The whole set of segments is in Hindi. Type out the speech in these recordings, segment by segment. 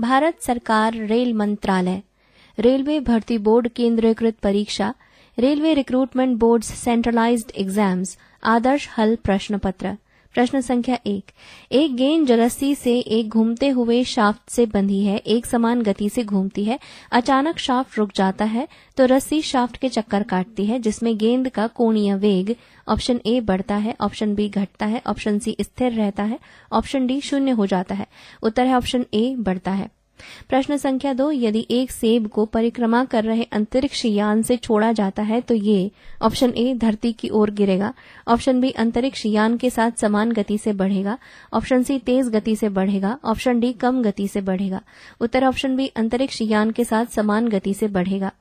भारत सरकार रेल मंत्रालय रेलवे भर्ती बोर्ड केंद्रीकृत परीक्षा railway recruitment boards centralised exams आदर्श हल प्रश्न पत्र प्रश्न संख्या एक एक गेंद जलस्सी से एक घूमते हुए शाफ्ट से बंधी है एक समान गति से घूमती है अचानक शाफ्ट रुक जाता है तो रस्सी शाफ्ट के चक्कर काटती है जिसमें गेंद का कोणीय वेग ऑप्शन ए बढ़ता है ऑप्शन बी घटता है ऑप्शन सी स्थिर रहता है ऑप्शन डी शून्य हो जाता है उत्तर है ऑप्शन ए बढ़ता है प्रश्न संख्या दो यदि एक सेब को परिक्रमा कर रहे अंतरिक्ष यान से छोड़ा जाता है तो ये ऑप्शन ए धरती की ओर गिरेगा ऑप्शन बी अंतरिक्ष यान के साथ समान गति से बढ़ेगा ऑप्शन सी तेज गति से बढ़ेगा ऑप्शन डी कम गति से बढ़ेगा उत्तर ऑप्शन बी अंतरिक्ष यान के साथ समान गति से बढ़ेगा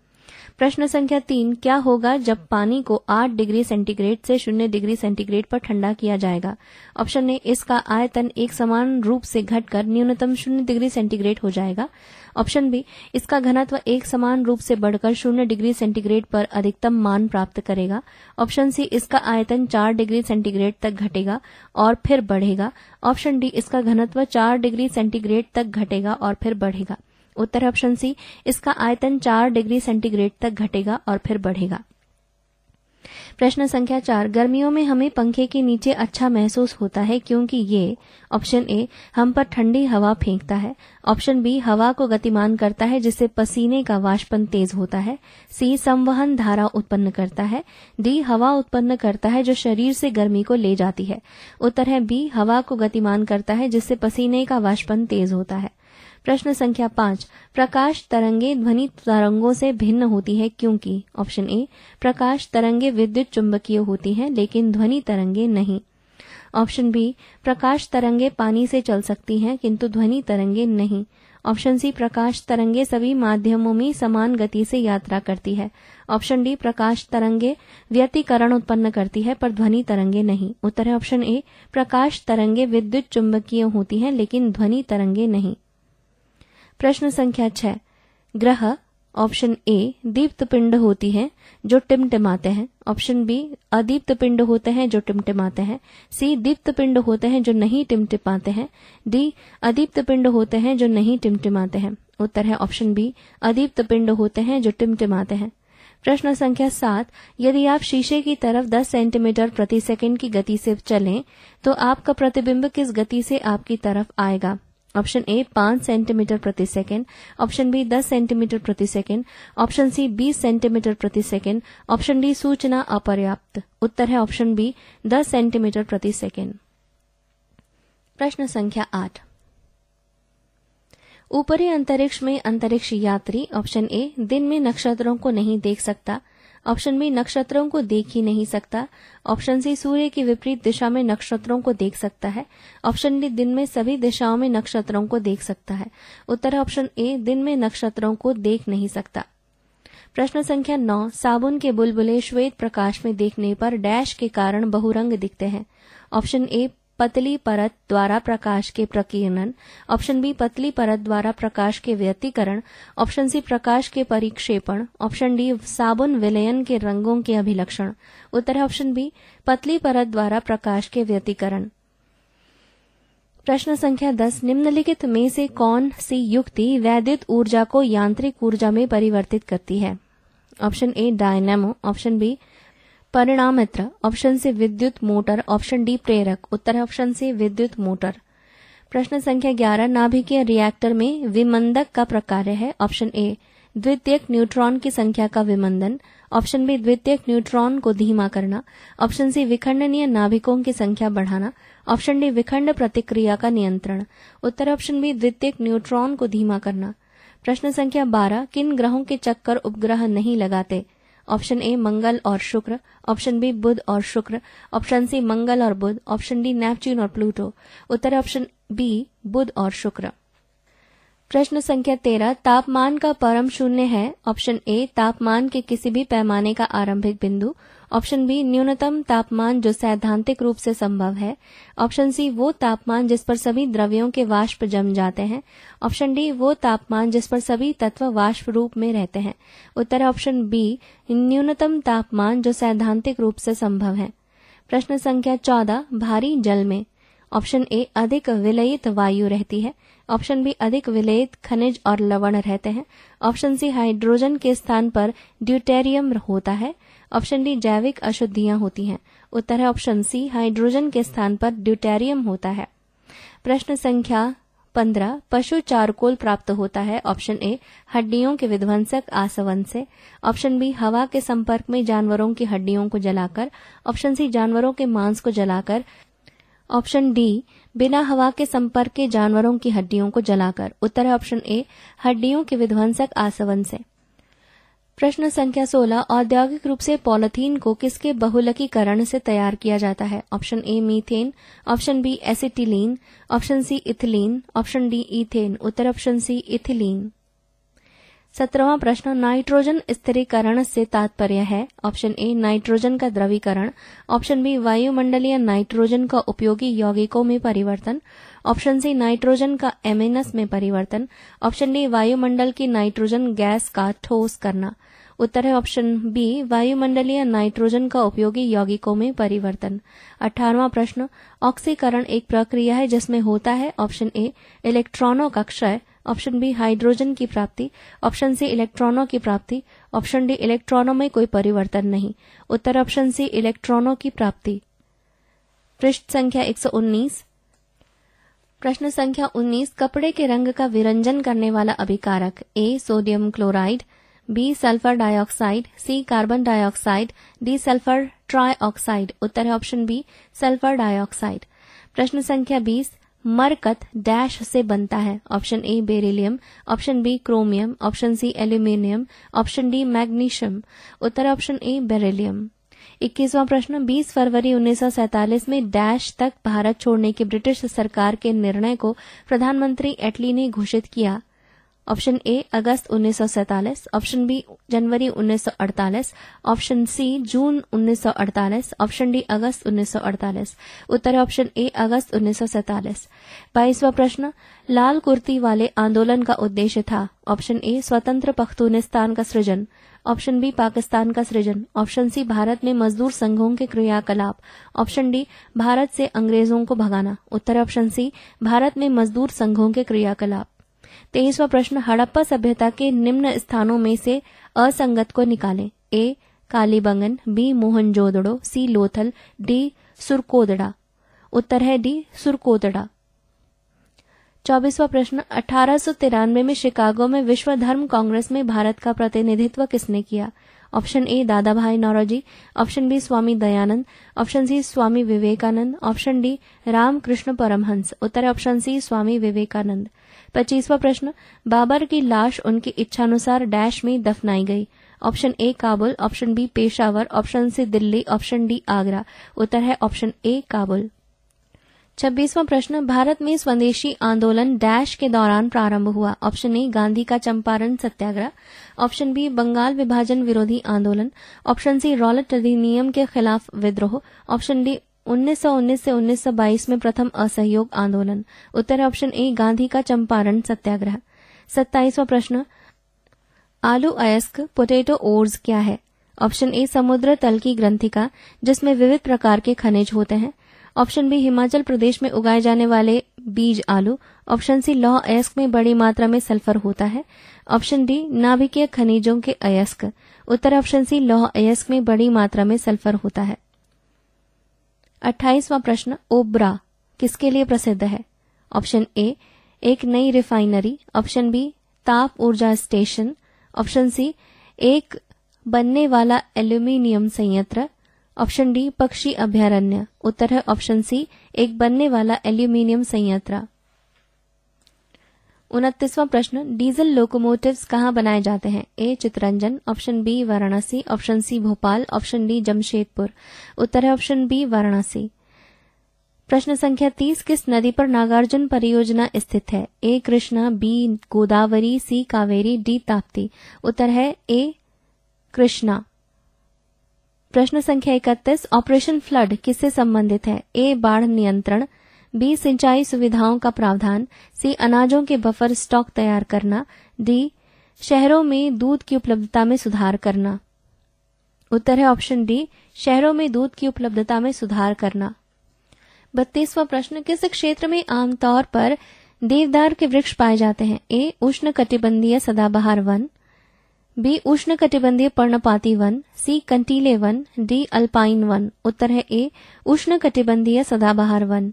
प्रश्न संख्या तीन क्या होगा जब पानी को आठ डिग्री सेंटीग्रेड से शून्य डिग्री सेंटीग्रेड पर ठंडा किया जाएगा ऑप्शन ए इसका आयतन एक समान रूप से घटकर न्यूनतम शून्य डिग्री सेंटीग्रेड हो जाएगा ऑप्शन बी इसका घनत्व एक समान रूप से बढ़कर शून्य डिग्री सेंटीग्रेड पर अधिकतम मान प्राप्त करेगा ऑप्शन सी इसका आयतन चार डिग्री सेंटीग्रेड तक घटेगा और फिर बढ़ेगा ऑप्शन डी इसका घनत्व चार डिग्री सेंटीग्रेड तक घटेगा और फिर बढ़ेगा उत्तर ऑप्शन सी इसका आयतन चार डिग्री सेंटीग्रेड तक घटेगा और फिर बढ़ेगा प्रश्न संख्या चार गर्मियों में हमें पंखे के नीचे अच्छा महसूस होता है क्योंकि ये ऑप्शन ए हम पर ठंडी हवा फेंकता है ऑप्शन बी हवा को गतिमान करता है जिससे पसीने का वाष्पन तेज होता है सी संवहन धारा उत्पन्न करता है डी हवा उत्पन्न करता है जो शरीर से गर्मी को ले जाती है उत्तर है बी हवा को गतिमान करता है जिससे पसीने का वाष्पन तेज होता है प्रश्न संख्या पांच प्रकाश तरंगे ध्वनि तरंगों से भिन्न होती है क्योंकि ऑप्शन ए प्रकाश तरंगे विद्युत चुंबकीय होती हैं लेकिन ध्वनि तरंगे नहीं ऑप्शन बी प्रकाश तरंगे पानी से चल सकती हैं किंतु ध्वनि तरंगे नहीं ऑप्शन सी प्रकाश तरंगे सभी माध्यमों में समान गति से यात्रा करती है ऑप्शन डी प्रकाश तरंगे व्यतिकरण उत्पन्न करती है पर ध्वनि तरंगे नहीं उत्तर है ऑप्शन ए प्रकाश तरंगे विद्युत चुंबकीय होती हैं लेकिन ध्वनि तरंगे नहीं प्रश्न संख्या छह ग्रह ऑप्शन ए दीप्त पिंड होती है जो टिमटिमाते हैं ऑप्शन बी अदीप्त पिंड होते हैं जो टिमटिमाते हैं सी दीप्त पिंड होते हैं जो नहीं टिमटिमाते हैं डी अदीप्त पिंड होते हैं जो नहीं टिमटिमाते हैं उत्तर है ऑप्शन बी अदीप्त पिंड होते हैं जो टिमटिमाते हैं प्रश्न संख्या सात यदि आप शीशे की तरफ दस सेंटीमीटर प्रति सेकंड की गति से चलें तो आपका प्रतिबिंब किस गति से आपकी तरफ आएगा ऑप्शन ए पांच सेंटीमीटर प्रति सेकेंड ऑप्शन बी दस सेंटीमीटर प्रति सेकेंड ऑप्शन सी बीस सेंटीमीटर प्रति सेकेंड ऑप्शन डी सूचना अपर्याप्त उत्तर है ऑप्शन बी दस सेंटीमीटर प्रति सेकेंड प्रश्न संख्या आठ ऊपरी अंतरिक्ष में अंतरिक्ष यात्री ऑप्शन ए दिन में नक्षत्रों को नहीं देख सकता ऑप्शन बी नक्षत्रों को देख ही नहीं सकता ऑप्शन सी सूर्य की विपरीत दिशा में नक्षत्रों को देख सकता है ऑप्शन डी दिन में सभी दिशाओं में नक्षत्रों को देख सकता है उत्तर ऑप्शन ए दिन में नक्षत्रों को देख नहीं सकता प्रश्न संख्या नौ साबुन के बुलबुले श्वेत प्रकाश में देखने पर डैश के कारण बहुरंग दिखते हैं ऑप्शन ए पतली परत द्वारा प्रकाश के प्रकीर्णन ऑप्शन बी पतली परत द्वारा प्रकाश के व्यतीकरण ऑप्शन सी प्रकाश के परिक्षेपण ऑप्शन डी साबुन विलयन के रंगों के अभिलक्षण उत्तर है ऑप्शन बी पतली परत द्वारा प्रकाश के व्यतीकरण प्रश्न संख्या दस निम्नलिखित में से कौन सी युक्ति वैद्युत ऊर्जा को यांत्रिक ऊर्जा में परिवर्तित करती है option A dynamo option B परिणाम ऑप्शन से विद्युत मोटर ऑप्शन डी प्रेरक उत्तर ऑप्शन से विद्युत मोटर प्रश्न संख्या ग्यारह नाभिकीय रिएक्टर में विमंदक का प्रकार है ऑप्शन ए द्वितीय न्यूट्रॉन की संख्या का विमंदन ऑप्शन बी द्वितीय न्यूट्रॉन को धीमा करना ऑप्शन सी विखंडनीय नाभिकों की संख्या बढ़ाना ऑप्शन डी विखंड प्रतिक्रिया का नियंत्रण उत्तर ऑप्शन बी द्वितीय न्यूट्रॉन को धीमा करना प्रश्न संख्या बारह किन ग्रहों के चक्कर उपग्रह नहीं लगाते ऑप्शन ए मंगल और शुक्र ऑप्शन बी बुध और शुक्र ऑप्शन सी मंगल और बुध ऑप्शन डी नेपच्यून और प्लूटो उत्तर ऑप्शन बी बुध और शुक्र प्रश्न संख्या तेरह तापमान का परम शून्य है ऑप्शन ए तापमान के किसी भी पैमाने का आरंभिक बिंदु ऑप्शन बी न्यूनतम तापमान जो सैद्धांतिक रूप से संभव है ऑप्शन सी वो तापमान जिस पर सभी द्रव्यों के वाष्प जम जाते हैं ऑप्शन डी वो तापमान जिस पर सभी तत्व वाष्प रूप में रहते हैं उत्तर ऑप्शन बी न्यूनतम तापमान जो सैद्धांतिक रूप से संभव है प्रश्न संख्या चौदह भारी जल में ऑप्शन ए अधिक विलयित वायु रहती है ऑप्शन बी अधिक विलयित खनिज और लवण रहते हैं ऑप्शन सी हाइड्रोजन के स्थान पर ड्यूटेरियम होता है ऑप्शन डी जैविक अशुद्धियां होती हैं उत्तर है ऑप्शन सी हाइड्रोजन के स्थान पर ड्यूटेरियम होता है प्रश्न संख्या पंद्रह पशु चारकोल प्राप्त होता है ऑप्शन ए हड्डियों के विध्वंसक आसवन से ऑप्शन बी हवा के संपर्क में जानवरों की हड्डियों को जलाकर ऑप्शन सी जानवरों के मांस को जलाकर ऑप्शन डी बिना हवा के संपर्क के जानवरों की हड्डियों को जलाकर उत्तर है ऑप्शन ए हड्डियों के विध्वंसक आसवन से प्रश्न संख्या सोलह औद्योगिक रूप से पॉलिथीन को किसके बहुलकीकरण से तैयार किया जाता है option A methane option B acetylene option C ethylene option D ethane उत्तर ऑप्शन सी इथिलीन सत्रहवा प्रश्न नाइट्रोजन स्थिरीकरण से तात्पर्य है ऑप्शन ए नाइट्रोजन का द्रवीकरण ऑप्शन बी वायुमंडलीय नाइट्रोजन का उपयोगी यौगिकों में परिवर्तन ऑप्शन सी नाइट्रोजन का एमेनस में परिवर्तन ऑप्शन डी वायुमंडल की नाइट्रोजन गैस का ठोस करना उत्तर है ऑप्शन बी वायुमंडलीय नाइट्रोजन का उपयोगी यौगिकों में परिवर्तन अठारवा प्रश्न ऑक्सीकरण एक प्रक्रिया है जिसमें होता है ऑप्शन ए इलेक्ट्रॉनों का क्षय ऑप्शन बी हाइड्रोजन की प्राप्ति ऑप्शन सी इलेक्ट्रॉनों की प्राप्ति ऑप्शन डी इलेक्ट्रॉनों में कोई परिवर्तन नहीं उत्तर ऑप्शन सी इलेक्ट्रॉनों की प्राप्ति पृष्ठ संख्या 119 प्रश्न संख्या 19 कपड़े के रंग का विरंजन करने वाला अभिकारक A sodium chloride B sulphur dioxide C carbon dioxide D sulphur trioxide उत्तर है ऑप्शन बी सल्फर डाइऑक्साइड प्रश्न संख्या बीस मरकत डैश से बनता है option A beryllium option B chromium option C aluminium option D magnesium उत्तर ऑप्शन ए बेरिलियम इक्कीसवां प्रश्न 20 फरवरी 1947 में डैश तक भारत छोड़ने के ब्रिटिश सरकार के निर्णय को प्रधानमंत्री एटली ने घोषित किया ऑप्शन ए अगस्त उन्नीस ऑप्शन बी जनवरी 1948 ऑप्शन सी जून 1948 ऑप्शन डी अगस्त 1948 उत्तर ऑप्शन ए अगस्त 1947 बाईसवा प्रश्न लाल कुर्ती वाले आंदोलन का उद्देश्य था ऑप्शन ए स्वतंत्र पख्तूनिस्तान का सृजन ऑप्शन बी पाकिस्तान का सृजन ऑप्शन सी भारत में मजदूर संघों के क्रियाकलाप ऑप्शन डी भारत से अंग्रेजों को भगाना उत्तर ऑप्शन सी भारत में मजदूर संघों के क्रियाकलाप तेईसवा प्रश्न हड़प्पा सभ्यता के निम्न स्थानों में से असंगत को निकालें A Kalibangan B Mohenjodaro C Lothal D Surkotada उत्तर है डी सुरकोदड़ा चौबीसवा प्रश्न अठारह में शिकागो में विश्व धर्म कांग्रेस में भारत का प्रतिनिधित्व किसने किया option A Dadabhai Naoroji option B Swami Dayanand option C Swami Vivekananda option D Ramakrishna Paramhansa उत्तर ऑप्शन सी स्वामी विवेकानंद पच्चीसवा प्रश्न बाबर की लाश उनकी इच्छानुसार डैश में दफनाई गई option A Kabul option B Peshawar option C Delhi option D Agra उत्तर है ऑप्शन ए काबुल छब्बीसवां प्रश्न भारत में स्वदेशी आंदोलन डैश के दौरान प्रारंभ हुआ ऑप्शन ए गांधी का चंपारण सत्याग्रह ऑप्शन बी बंगाल विभाजन विरोधी आंदोलन ऑप्शन सी रौलट अधिनियम के खिलाफ विद्रोह ऑप्शन डी 1919 से 1922 में प्रथम असहयोग आंदोलन उत्तर ऑप्शन ए गांधी का चंपारण सत्याग्रह सत्ताईसवा प्रश्न आलू अयस्क पोटेटो ओर्स क्या है ऑप्शन ए समुद्र तल की ग्रंथिका जिसमें विविध प्रकार के खनिज होते हैं ऑप्शन बी हिमाचल प्रदेश में उगाए जाने वाले बीज आलू ऑप्शन सी लौह अयस्क में बड़ी मात्रा में सल्फर होता है ऑप्शन डी नाभिकीय खनिजों के अयस्क उत्तर ऑप्शन सी लौह अयस्क में बड़ी मात्रा में सल्फर होता है अट्ठाईसवां प्रश्न ओब्रा किसके लिए प्रसिद्ध है ऑप्शन ए एक नई रिफाइनरी ऑप्शन बी ताप ऊर्जा स्टेशन ऑप्शन सी एक बनने वाला एल्यूमिनियम संयंत्र ऑप्शन डी पक्षी अभ्यारण्य उत्तर है ऑप्शन सी एक बनने वाला एल्यूमिनियम संयंत्र उनतीसवां प्रश्न डीजल लोकोमोटिव्स कहाँ बनाए जाते हैं A Chittaranjan option B Varanasi option C Bhopal option D Jamshedpur उत्तर है ऑप्शन बी वाराणसी प्रश्न संख्या तीस किस नदी पर नागार्जुन परियोजना स्थित है A Krishna B Godavari C Kaveri D Tapti उत्तर है ए कृष्णा प्रश्न संख्या इकतीस ऑपरेशन फ्लड किससे संबंधित है ए बाढ़ नियंत्रण बी सिंचाई सुविधाओं का प्रावधान सी अनाजों के बफर स्टॉक तैयार करना डी शहरों में दूध की उपलब्धता में सुधार करना उत्तर है ऑप्शन डी शहरों में दूध की उपलब्धता में सुधार करना बत्तीसवा प्रश्न किस क्षेत्र में आमतौर पर देवदार के वृक्ष पाए जाते हैं ए उष्ण कटिबंधीय सदाबहार वन बी उष्ण कटिबंधीय पर्णपाती वन सी कंटीले वन डी अल्पाइन वन उत्तर है ए उष्ण कटिबंधीय सदाबहार वन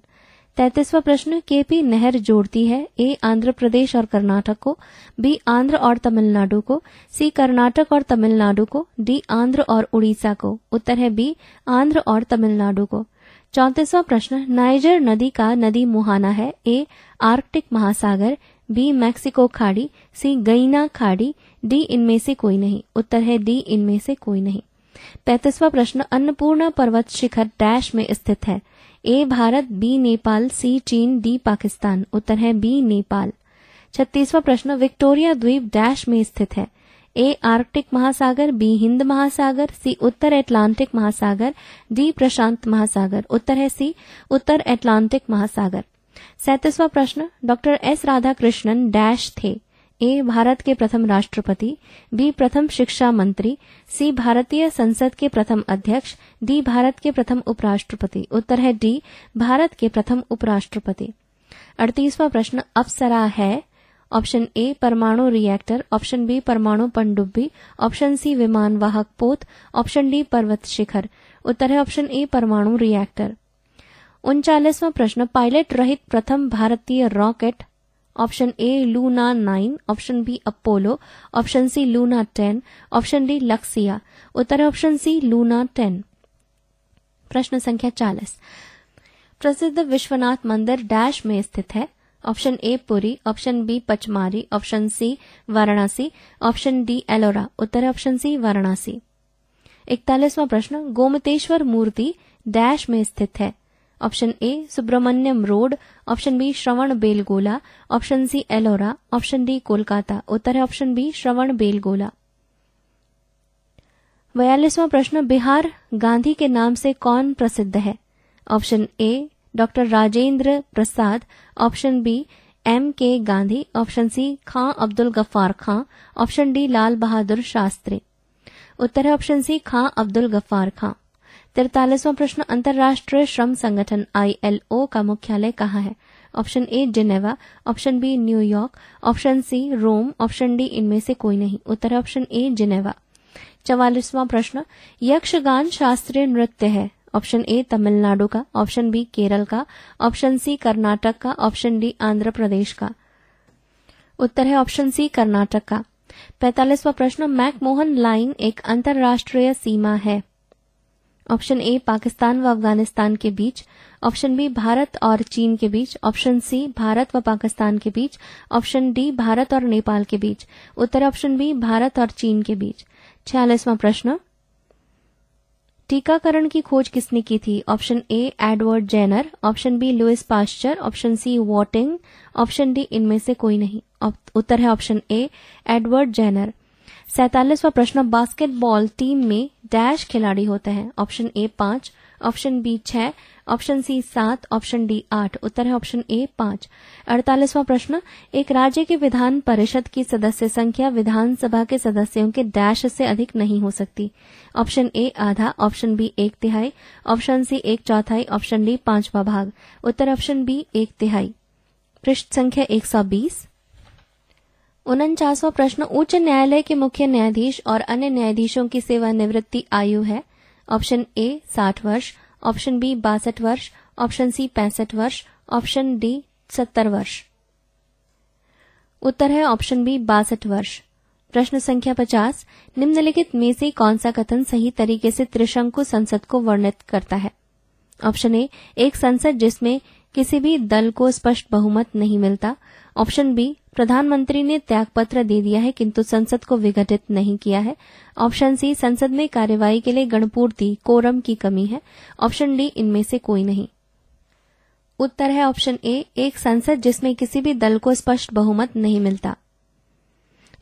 तैतीसवा प्रश्न के पी नहर जोड़ती है ए आंध्र प्रदेश और कर्नाटक को बी आंध्र और तमिलनाडु को सी कर्नाटक और तमिलनाडु को डी आंध्र और उड़ीसा को उत्तर है बी आंध्र और तमिलनाडु को चौतीसवा प्रश्न नाइजर नदी का नदी मुहाना है ए आर्कटिक महासागर बी मैक्सिको खाड़ी सी गईना खाड़ी डी इनमें से कोई नहीं उत्तर है डी इनमें से कोई नहीं पैतीसवा प्रश्न अन्नपूर्णा पर्वत शिखर डैश में स्थित है A Bharat B Nepal C चीन डी पाकिस्तान उत्तर है बी नेपाल छत्तीसवां प्रश्न विक्टोरिया द्वीप डैश में स्थित है ए आर्कटिक महासागर बी हिंद महासागर सी उत्तर एटलांटिक महासागर डी प्रशांत महासागर उत्तर है सी उत्तर एटलांटिक महासागर सैतीसवा प्रश्न डॉक्टर एस राधाकृष्णन डैश थे ए भारत के प्रथम राष्ट्रपति बी प्रथम शिक्षा मंत्री सी भारतीय संसद के प्रथम अध्यक्ष डी भारत के प्रथम उपराष्ट्रपति उत्तर है डी भारत के प्रथम उपराष्ट्रपति अड़तीसवां प्रश्न अप्सरा है ऑप्शन ए परमाणु रिएक्टर ऑप्शन बी परमाणु पनडुब्बी ऑप्शन सी विमान वाहक पोत ऑप्शन डी पर्वत शिखर उत्तर है ऑप्शन ए परमाणु रिएक्टर उनचालीसवां प्रश्न पायलट रहित प्रथम भारतीय rocket option A Luna nine option B Apollo option C Luna ten option D लक्सिया उत्तर ऑप्शन सी लूना टेन प्रश्न संख्या चालीस प्रसिद्ध विश्वनाथ मंदिर डैश में स्थित है option A Puri option B Pachmarhi option C Varanasi option D Ellora उत्तर ऑप्शन सी वाराणसी इकतालीसवां प्रश्न गोमतेश्वर मूर्ति डैश में स्थित है option A Subramanyam road option B Shravanabelagola option C Ellora option D Kolkata उत्तर है ऑप्शन बी श्रवण बेलगोला बयालीसवां प्रश्न बिहार गांधी के नाम से कौन प्रसिद्ध है option A Dr Rajendra Prasad option B M K Gandhi option C Khan Abdul Gaffar Khan option D Lal Bahadur Shastri उत्तर है ऑप्शन सी खां अब्दुल गफ्फार खां तिरतालीसवां प्रश्न अंतर्राष्ट्रीय श्रम संगठन आईएलओ का मुख्यालय कहाँ है option A Geneva option B New York option C Rome option D इनमें से कोई नहीं उत्तर ऑप्शन ए जिनेवा चवालीसवां प्रश्न यक्षगान शास्त्रीय नृत्य है ऑप्शन ए तमिलनाडु का ऑप्शन बी केरल का ऑप्शन सी कर्नाटक का ऑप्शन डी आंध्र प्रदेश का उत्तर है ऑप्शन सी कर्नाटक का पैतालीसवां प्रश्न मैकमोहन लाइन एक अंतर्राष्ट्रीय सीमा है ऑप्शन ए पाकिस्तान व अफगानिस्तान के बीच ऑप्शन बी भारत और चीन के बीच ऑप्शन सी भारत व पाकिस्तान के बीच ऑप्शन डी भारत और नेपाल के बीच उत्तर ऑप्शन बी भारत और चीन के बीच छियालीसवां प्रश्न टीकाकरण की खोज किसने की थी option A Edward Jenner option B Louis Pasteur option C वॉटिंग ऑप्शन डी इनमें से कोई नहीं उत्तर है ऑप्शन ए एडवर्ड जेनर सैतालीसवा प्रश्न बास्केटबॉल टीम में डैश खिलाड़ी होते हैं ऑप्शन ए पांच ऑप्शन बी छह ऑप्शन सी सात ऑप्शन डी आठ उत्तर है ऑप्शन ए पांच अड़तालीसवां प्रश्न एक राज्य के विधान परिषद की सदस्य संख्या विधानसभा के सदस्यों के डैश से अधिक नहीं हो सकती ऑप्शन ए आधा ऑप्शन बी एक तिहाई ऑप्शन सी एक चौथाई ऑप्शन डी पांचवा भाग उत्तर ऑप्शन बी एक तिहाई पृष्ठ संख्या एक सौ बीस उनचासवा प्रश्न उच्च न्यायालय के मुख्य न्यायाधीश और अन्य न्यायाधीशों की सेवानिवृत्ति आयु है ऑप्शन ए साठ वर्ष ऑप्शन बी बासठ वर्ष ऑप्शन सी पैंसठ वर्ष ऑप्शन डी सत्तर वर्ष उत्तर है ऑप्शन बी बासठ वर्ष प्रश्न संख्या पचास निम्नलिखित में से कौन सा कथन सही तरीके से त्रिशंकु संसद को वर्णित करता है ऑप्शन ए एक संसद जिसमें किसी भी दल को स्पष्ट बहुमत नहीं मिलता ऑप्शन बी प्रधानमंत्री ने त्यागपत्र दे दिया है किंतु संसद को विघटित नहीं किया है ऑप्शन सी संसद में कार्यवाही के लिए गणपूर्ति कोरम की कमी है ऑप्शन डी इनमें से कोई नहीं उत्तर है ऑप्शन ए एक संसद जिसमें किसी भी दल को स्पष्ट बहुमत नहीं मिलता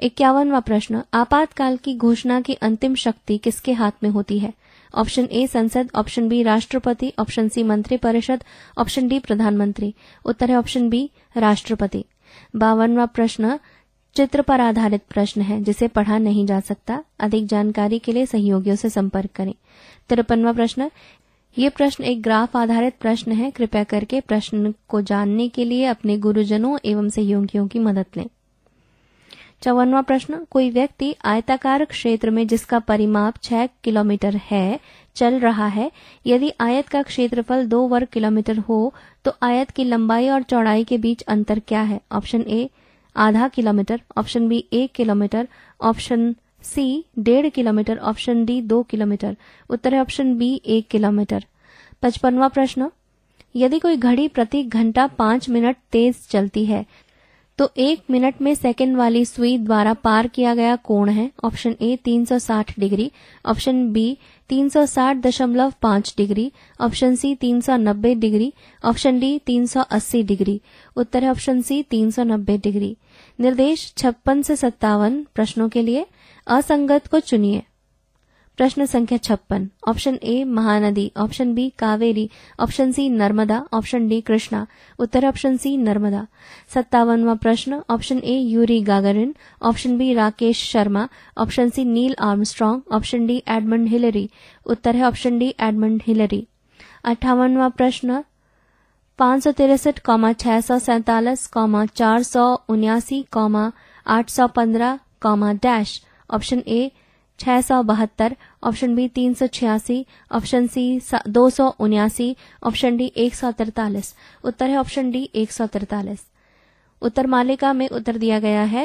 इक्यावनवा प्रश्न आपातकाल की घोषणा की अंतिम शक्ति किसके हाथ में होती है ऑप्शन ए संसद ऑप्शन बी राष्ट्रपति ऑप्शन सी मंत्रिपरिषद ऑप्शन डी प्रधानमंत्री उत्तर है ऑप्शन बी राष्ट्रपति बावनवा प्रश्न चित्र पर आधारित प्रश्न है जिसे पढ़ा नहीं जा सकता अधिक जानकारी के लिए सहयोगियों से संपर्क करें तिरपनवा प्रश्न ये प्रश्न एक ग्राफ आधारित प्रश्न है कृपया करके प्रश्न को जानने के लिए अपने गुरुजनों एवं सहयोगियों की मदद लें चौवनवा प्रश्न कोई व्यक्ति आयताकार क्षेत्र में जिसका परिमाप छह किलोमीटर है चल रहा है यदि आयत का क्षेत्रफल दो वर्ग किलोमीटर हो तो आयत की लंबाई और चौड़ाई के बीच अंतर क्या है ऑप्शन ए आधा किलोमीटर ऑप्शन बी एक किलोमीटर ऑप्शन सी डेढ़ किलोमीटर ऑप्शन डी दो किलोमीटर उत्तर है ऑप्शन बी एक किलोमीटर पचपनवा प्रश्न यदि कोई घड़ी प्रति घंटा पांच मिनट तेज चलती है तो एक मिनट में सेकंड वाली सुई द्वारा पार किया गया कोण है option A 360 degree option B 360.5 degree option C 390 degree option D 380 degree उत्तर है ऑप्शन सी 390 डिग्री निर्देश छप्पन से सत्तावन प्रश्नों के लिए असंगत को चुनिए प्रश्न संख्या छप्पन option A Mahanadi option B Kaveri option C Narmada option D Krishna उत्तर ऑप्शन सी नर्मदा सत्तावनवा प्रश्न option A Yuri Gagarin option B Rakesh Sharma option C Neil Armstrong option D Edmund Hillary उत्तर है ऑप्शन डी एडमंड हिलरी अट्ठावनवा प्रश्न पांच सौ तिरसठ कौमा छह सौ सैतालीस कौमा चार सौ उन्यासी कौमा आठ सौ पंद्रह कौमा डैश ऑप्शन ए छह सौ बहत्तर ऑप्शन बी तीन सौ छियासी ऑप्शन सी दो सौ उन्यासी ऑप्शन डी एक सौ तिरतालीस उत्तर है ऑप्शन डी एक सौ तिरतालीस उत्तर मालिका में उत्तर दिया गया है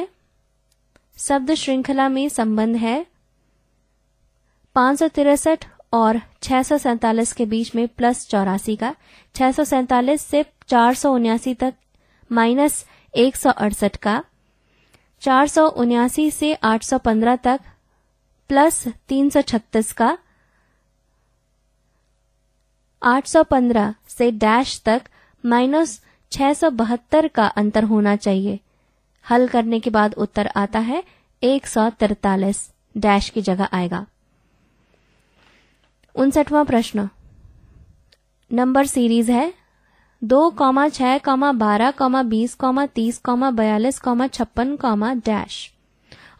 शब्द श्रृंखला में संबंध है पांच सौ तिरसठ और छह सौ सैतालीस के बीच में प्लस चौरासी का छह सौ सैतालीस से चार सौ उन्यासी तक माइनस एक सौ अड़सठ का चार सौ उन्यासी से आठ सौ तक प्लस तीन सौ छत्तीस का आठ सौ पंद्रह से डैश तक माइनस छह सौ बहत्तर का अंतर होना चाहिए हल करने के बाद उत्तर आता है एक सौ तिरतालीस डैश की जगह आएगा उनसठवा प्रश्न नंबर सीरीज है दो कौमा छह कौमा बारह कौमा बीस कौमा तीस कौमा बयालीस कौमा छप्पन कौमा डैश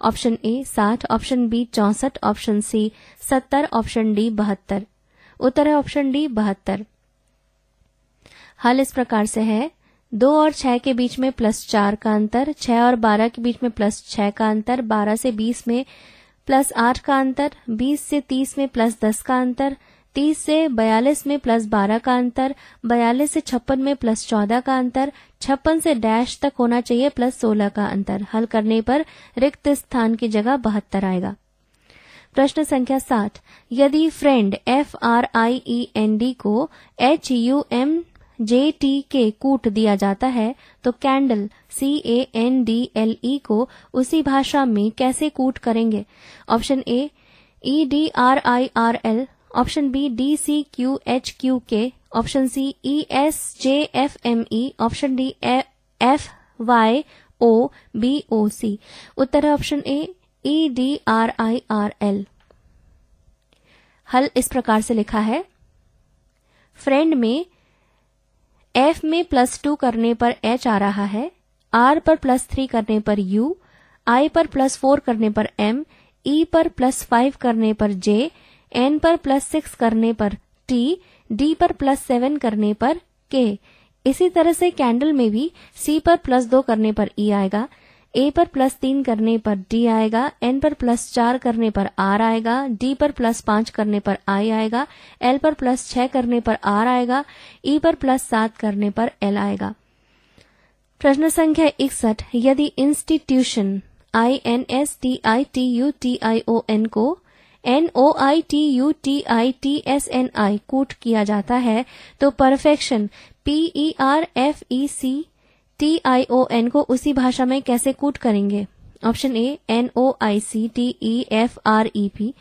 ऑप्शन ए साठ ऑप्शन बी चौसठ ऑप्शन सी सत्तर ऑप्शन डी बहत्तर उत्तर है ऑप्शन डी बहत्तर हल इस प्रकार से है दो और छह के बीच में प्लस चार का अंतर छह और बारह के बीच में प्लस छह का अंतर बारह से बीस में प्लस आठ का अंतर बीस से तीस में प्लस दस का अंतर तीस से बयालीस में प्लस बारह का अंतर बयालीस से छप्पन में प्लस चौदह का अंतर छप्पन से डैश तक होना चाहिए प्लस सोलह का अंतर हल करने पर रिक्त स्थान की जगह बहत्तर आएगा प्रश्न संख्या सात यदि friend F R I E N D को H U M J T K कूट दिया जाता है तो candle C A N D L E को उसी भाषा में कैसे कूट करेंगे option A E D R I R L option B D C Q H Q K option C E S J F M E option D F Y O B O C उत्तर है option A E D R I R L हल इस प्रकार से लिखा है फ्रेंड में एफ में प्लस टू करने पर एच आ रहा है आर पर प्लस थ्री करने पर यू आई पर प्लस फोर करने पर एम ई e पर प्लस फाइव करने पर जे एन पर प्लस सिक्स करने पर टी डी पर प्लस सेवन करने पर के इसी तरह से कैंडल में भी सी पर प्लस दो करने पर ई e आएगा ए पर प्लस तीन करने पर डी आएगा एन पर प्लस चार करने पर आर आएगा डी पर प्लस पांच करने पर आई आएगा एल पर प्लस छह करने पर आर आएगा ई e पर प्लस सात करने पर एल आएगा प्रश्न संख्या इकसठ यदि institution I N S T I T U T I O N को N O I T U T I T S N I कूट किया जाता है तो perfection P E R F E C T I O N को उसी भाषा में कैसे कूट करेंगे option A N O I C T E F R E P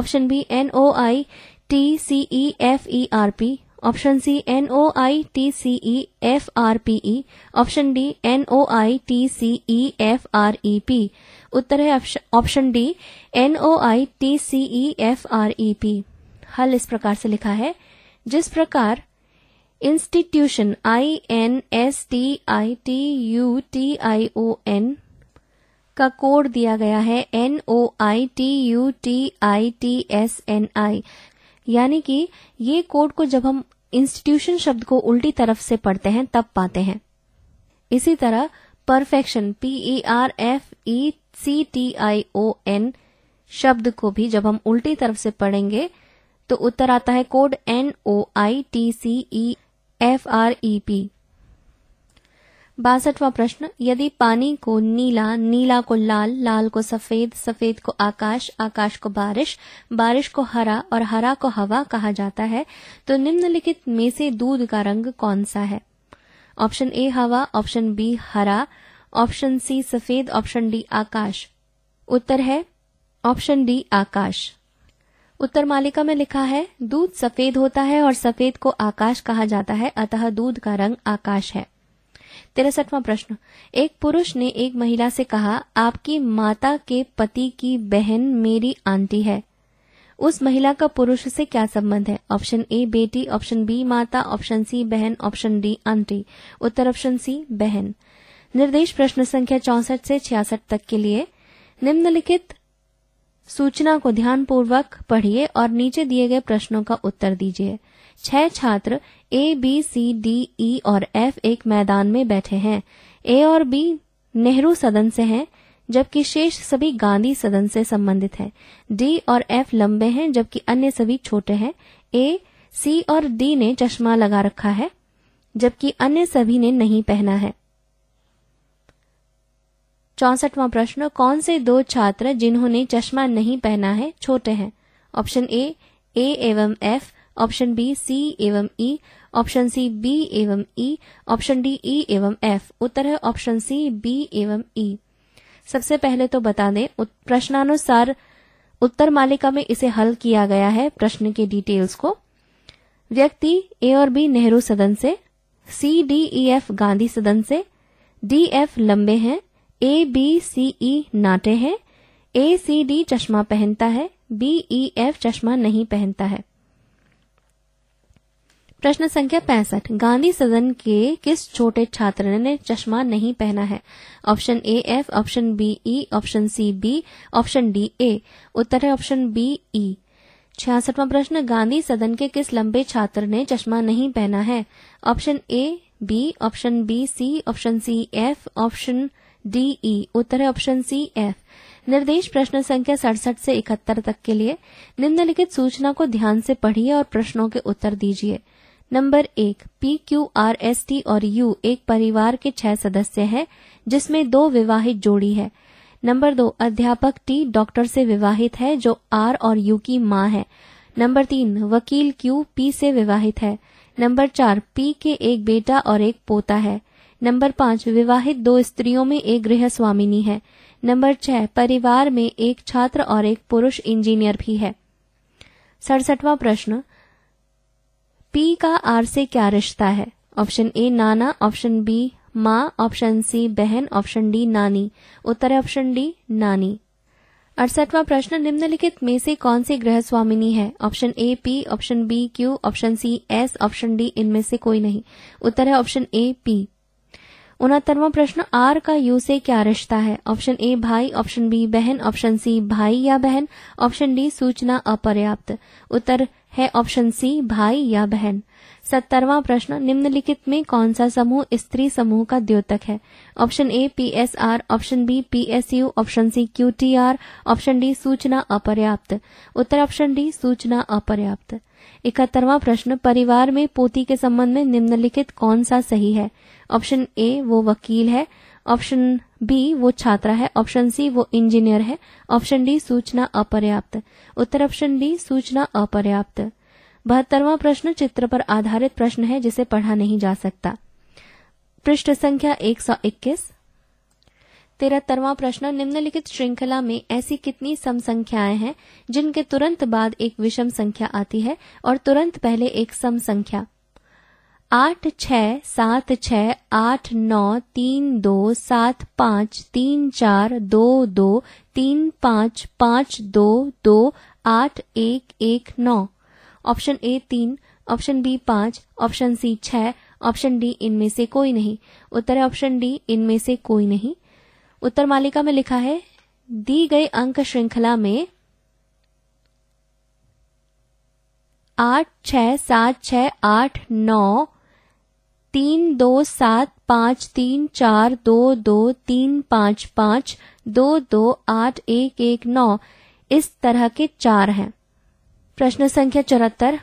option B N O I T C E F E R P option C N O I T C E F R P E option D N O I T C E F R E P उत्तर है option D N O I T C E F R E P हल इस प्रकार से लिखा है जिस प्रकार institution I N S T I T U T I O N का कोड दिया गया है N O I T U T I T S N I यानी कि ये कोड को जब हम इंस्टीट्यूशन शब्द को उल्टी तरफ से पढ़ते हैं तब पाते हैं इसी तरह perfection P E R F E C T I O N शब्द को भी जब हम उल्टी तरफ से पढ़ेंगे तो उत्तर आता है code N O I T C E F R E P बासठवा प्रश्न यदि पानी को नीला नीला को लाल लाल को सफेद सफेद को आकाश आकाश को बारिश बारिश को हरा और हरा को हवा कहा जाता है तो निम्नलिखित में से दूध का रंग कौन सा है ऑप्शन ए हवा ऑप्शन बी हरा ऑप्शन सी सफेद ऑप्शन डी आकाश उत्तर है ऑप्शन डी आकाश उत्तर मालिका में लिखा है दूध सफेद होता है और सफेद को आकाश कहा जाता है अतः दूध का रंग आकाश है तिरसठवा प्रश्न एक पुरुष ने एक महिला से कहा आपकी माता के पति की बहन मेरी आंटी है उस महिला का पुरुष से क्या संबंध है ऑप्शन ए बेटी ऑप्शन बी माता ऑप्शन सी बहन ऑप्शन डी आंटी उत्तर ऑप्शन सी बहन निर्देश प्रश्न संख्या चौसठ से छियासठ तक के लिए निम्नलिखित सूचना को ध्यानपूर्वक पढ़िए और नीचे दिए गए प्रश्नों का उत्तर दीजिए छह छात्र ए बी सी डी ई और एफ एक मैदान में बैठे हैं ए और बी नेहरू सदन से हैं जबकि शेष सभी गांधी सदन से संबंधित हैं डी और एफ लंबे हैं जबकि अन्य सभी छोटे हैं ए सी और डी ने चश्मा लगा रखा है जबकि अन्य सभी ने नहीं पहना है चौसठवां प्रश्न कौन से दो छात्र जिन्होंने चश्मा नहीं पहना है छोटे हैं ऑप्शन ए ए एवं एफ ऑप्शन बी सी एवं E e, option C B एवं E e, option D E e एवं एफ उत्तर है ऑप्शन सी बी एवं ई सबसे पहले तो बता दें प्रश्नानुसार उत्तर मालिका में इसे हल किया गया है प्रश्न के डिटेल्स को व्यक्ति ए और बी नेहरू सदन से C D E F Gandhi सदन से डी एफ लंबे हैं A B C E e नाटे हैं ए सी डी चश्मा पहनता है बी ई एफ चश्मा नहीं पहनता है प्रश्न संख्या पैंसठ गांधी सदन के किस छोटे छात्र ने चश्मा नहीं पहना है option A F option B E e, option C B option D A उत्तर है ऑप्शन बी ई e। छियासठवा प्रश्न गांधी सदन के किस लंबे छात्र ने चश्मा नहीं पहना है option A B option B C option C F option D E e, उत्तर है ऑप्शन सी एफ निर्देश प्रश्न संख्या सड़सठ से इकहत्तर तक के लिए निम्नलिखित सूचना को ध्यान से पढ़िए और प्रश्नों के उत्तर दीजिए नंबर एक P Q R S T और यू एक परिवार के छह सदस्य हैं जिसमें दो विवाहित जोड़ी है नंबर दो अध्यापक टी डॉक्टर से विवाहित है जो आर और यू की माँ है नंबर तीन वकील क्यू पी से विवाहित है नंबर चार पी के एक बेटा और एक पोता है नंबर पांच विवाहित दो स्त्रियों में एक गृह स्वामिनी है नंबर छह परिवार में एक छात्र और एक पुरुष इंजीनियर भी है सड़सठवा प्रश्न पी का आर से क्या रिश्ता है ऑप्शन ए नाना ऑप्शन बी माँ ऑप्शन सी बहन ऑप्शन डी नानी उत्तर है ऑप्शन डी नानी अड़सठवा प्रश्न निम्नलिखित में से कौन सी गृह स्वामिनी है option A P option B Q option C S option D इनमें से कोई नहीं उत्तर है ऑप्शन ए पी उनहत्तरवा प्रश्न आर का यू से क्या रिश्ता है ऑप्शन ए भाई ऑप्शन बी बहन ऑप्शन सी भाई या बहन ऑप्शन डी सूचना अपर्याप्त उत्तर है ऑप्शन सी भाई या बहन सत्तरवा प्रश्न निम्नलिखित में कौन सा समूह स्त्री समूह का द्योतक है option A PSR option B PSU option C QTR option D सूचना अपर्याप्त उत्तर ऑप्शन डी सूचना अपर्याप्त इकहत्तरवा प्रश्न परिवार में पोती के संबंध में निम्नलिखित कौन सा सही है ऑप्शन ए वो वकील है ऑप्शन बी वो छात्रा है ऑप्शन सी वो इंजीनियर है ऑप्शन डी सूचना अपर्याप्त उत्तर ऑप्शन डी सूचना अपर्याप्त बहत्तरवा प्रश्न चित्र पर आधारित प्रश्न है जिसे पढ़ा नहीं जा सकता पृष्ठ संख्या 121 तिरहत्तरवा प्रश्न निम्नलिखित श्रृंखला में ऐसी कितनी सम संख्याएं हैं जिनके तुरंत बाद एक विषम संख्या आती है और तुरंत पहले एक सम संख्या आठ छ सात छ आठ नौ तीन दो सात पांच तीन चार दो दो तीन पांच पांच दो दो आठ एक एक नौ ऑप्शन ए तीन ऑप्शन बी पांच ऑप्शन सी छह ऑप्शन डी इनमें से कोई नहीं उत्तर है ऑप्शन डी इनमें से कोई नहीं उत्तर मालिका में लिखा है दी गई अंक श्रृंखला में आठ छह सात छह आठ नौ तीन दो सात पांच तीन चार दो दो तीन पांच पांच दो दो आठ एक एक नौ इस तरह के चार हैं प्रश्न संख्या चौहत्तर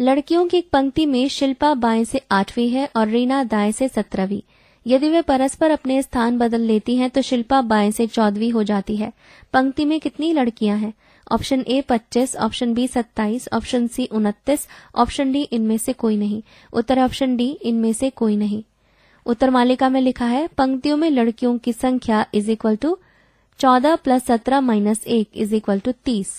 लड़कियों की एक पंक्ति में शिल्पा बाएं से आठवीं है और रीना दाएं से सत्रहवीं यदि वे परस्पर अपने स्थान बदल लेती हैं तो शिल्पा बाएं से चौदहवीं हो जाती है पंक्ति में कितनी लड़कियां हैं ऑप्शन ए पच्चीस ऑप्शन बी सत्ताईस ऑप्शन सी उनतीस ऑप्शन डी इनमें से कोई नहीं उत्तर ऑप्शन डी इनमें से कोई नहीं उत्तर मालिका में लिखा है पंक्तियों में लड़कियों की संख्या इज इक्वल टू चौदह प्लस सत्रह माइनस एक इज इक्वल टू तीस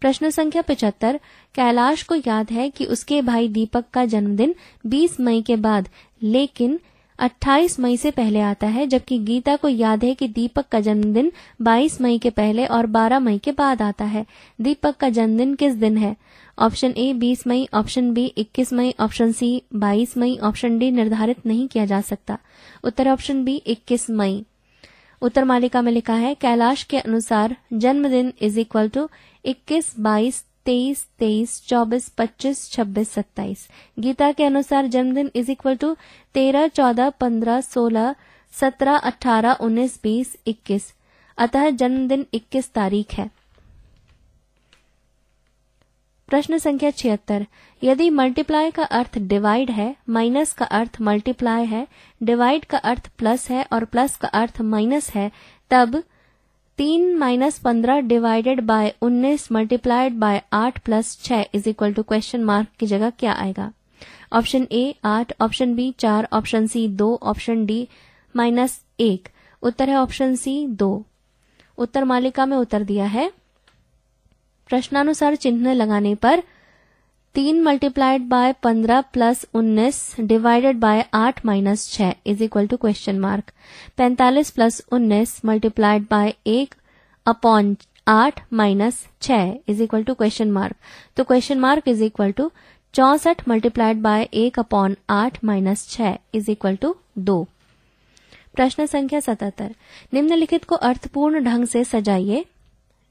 प्रश्न संख्या पचहत्तर कैलाश को याद है कि उसके भाई दीपक का जन्मदिन 20 मई के बाद लेकिन 28 मई से पहले आता है जबकि गीता को याद है कि दीपक का जन्मदिन 22 मई के पहले और 12 मई के बाद आता है दीपक का जन्मदिन किस दिन है ऑप्शन ए 20 मई ऑप्शन बी 21 मई ऑप्शन सी 22 मई ऑप्शन डी निर्धारित नहीं किया जा सकता उत्तर ऑप्शन बी 21 मई उत्तर मालिका में लिखा है कैलाश के अनुसार जन्मदिन इज इक्वल टू इक्कीस बाईस तेईस तेईस चौबीस पच्चीस छब्बीस सत्ताईस गीता के अनुसार जन्मदिन इज इक्वल टू तेरह चौदह पंद्रह सोलह सत्रह अठारह उन्नीस बीस इक्कीस अतः जन्मदिन इक्कीस तारीख है प्रश्न संख्या छिहत्तर यदि मल्टीप्लाई का अर्थ डिवाइड है माइनस का अर्थ मल्टीप्लाई है डिवाइड का अर्थ प्लस है और प्लस का अर्थ माइनस है तब तीन माइनस पंद्रह डिवाइडेड बाय उन्नीस मल्टीप्लाइड बाय आठ प्लस छह is equal to question mark की जगह क्या आएगा ऑप्शन ए आठ ऑप्शन बी चार ऑप्शन सी दो ऑप्शन डी माइनस एक उत्तर है ऑप्शन सी दो उत्तर मालिका में उत्तर दिया है प्रश्नानुसार चिन्ह लगाने पर तीन मल्टीप्लाइड बाय पंद्रह प्लस उन्नीस डिवाइडेड बाय आठ माइनस छह is equal to question mark पैंतालीस प्लस उन्नीस मल्टीप्लाइड बाय एक अपॉन आठ माइनस छ is equal to question mark तो question mark is equal to चौसठ मल्टीप्लाइड बाय एक अपॉन आठ माइनस छ इज इक्वल टू दो प्रश्न संख्या सतहत्तर निम्नलिखित को अर्थपूर्ण ढंग से सजाइए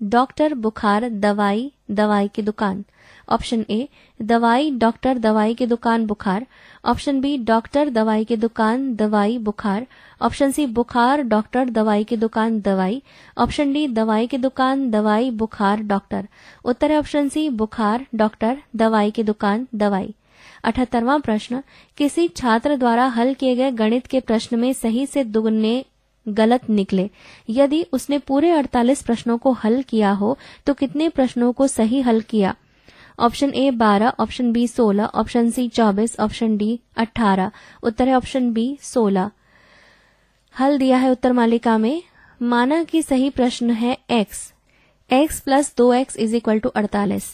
डॉक्टर बुखार दवाई दवाई की दुकान ऑप्शन ए दवाई डॉक्टर दवाई की दुकान बुखार ऑप्शन बी डॉक्टर दवाई की दुकान दवाई बुखार ऑप्शन सी बुखार डॉक्टर दवाई की दुकान दवाई ऑप्शन डी दवाई की दुकान दवाई बुखार डॉक्टर उत्तर है ऑप्शन सी बुखार डॉक्टर दवाई की दुकान दवाई अठहत्तरवां प्रश्न किसी छात्र द्वारा हल किए गए गणित के प्रश्न में सही से दुगने गलत निकले यदि उसने पूरे 48 प्रश्नों को हल किया हो तो कितने प्रश्नों को सही हल किया ऑप्शन ए बारह ऑप्शन बी सोलह ऑप्शन सी चौबीस ऑप्शन डी अट्ठारह उत्तर है ऑप्शन बी सोलह हल दिया है उत्तर मालिका में माना कि सही प्रश्न है एक्स एक्स प्लस दो एक्स इज इक्वल टू अड़तालीस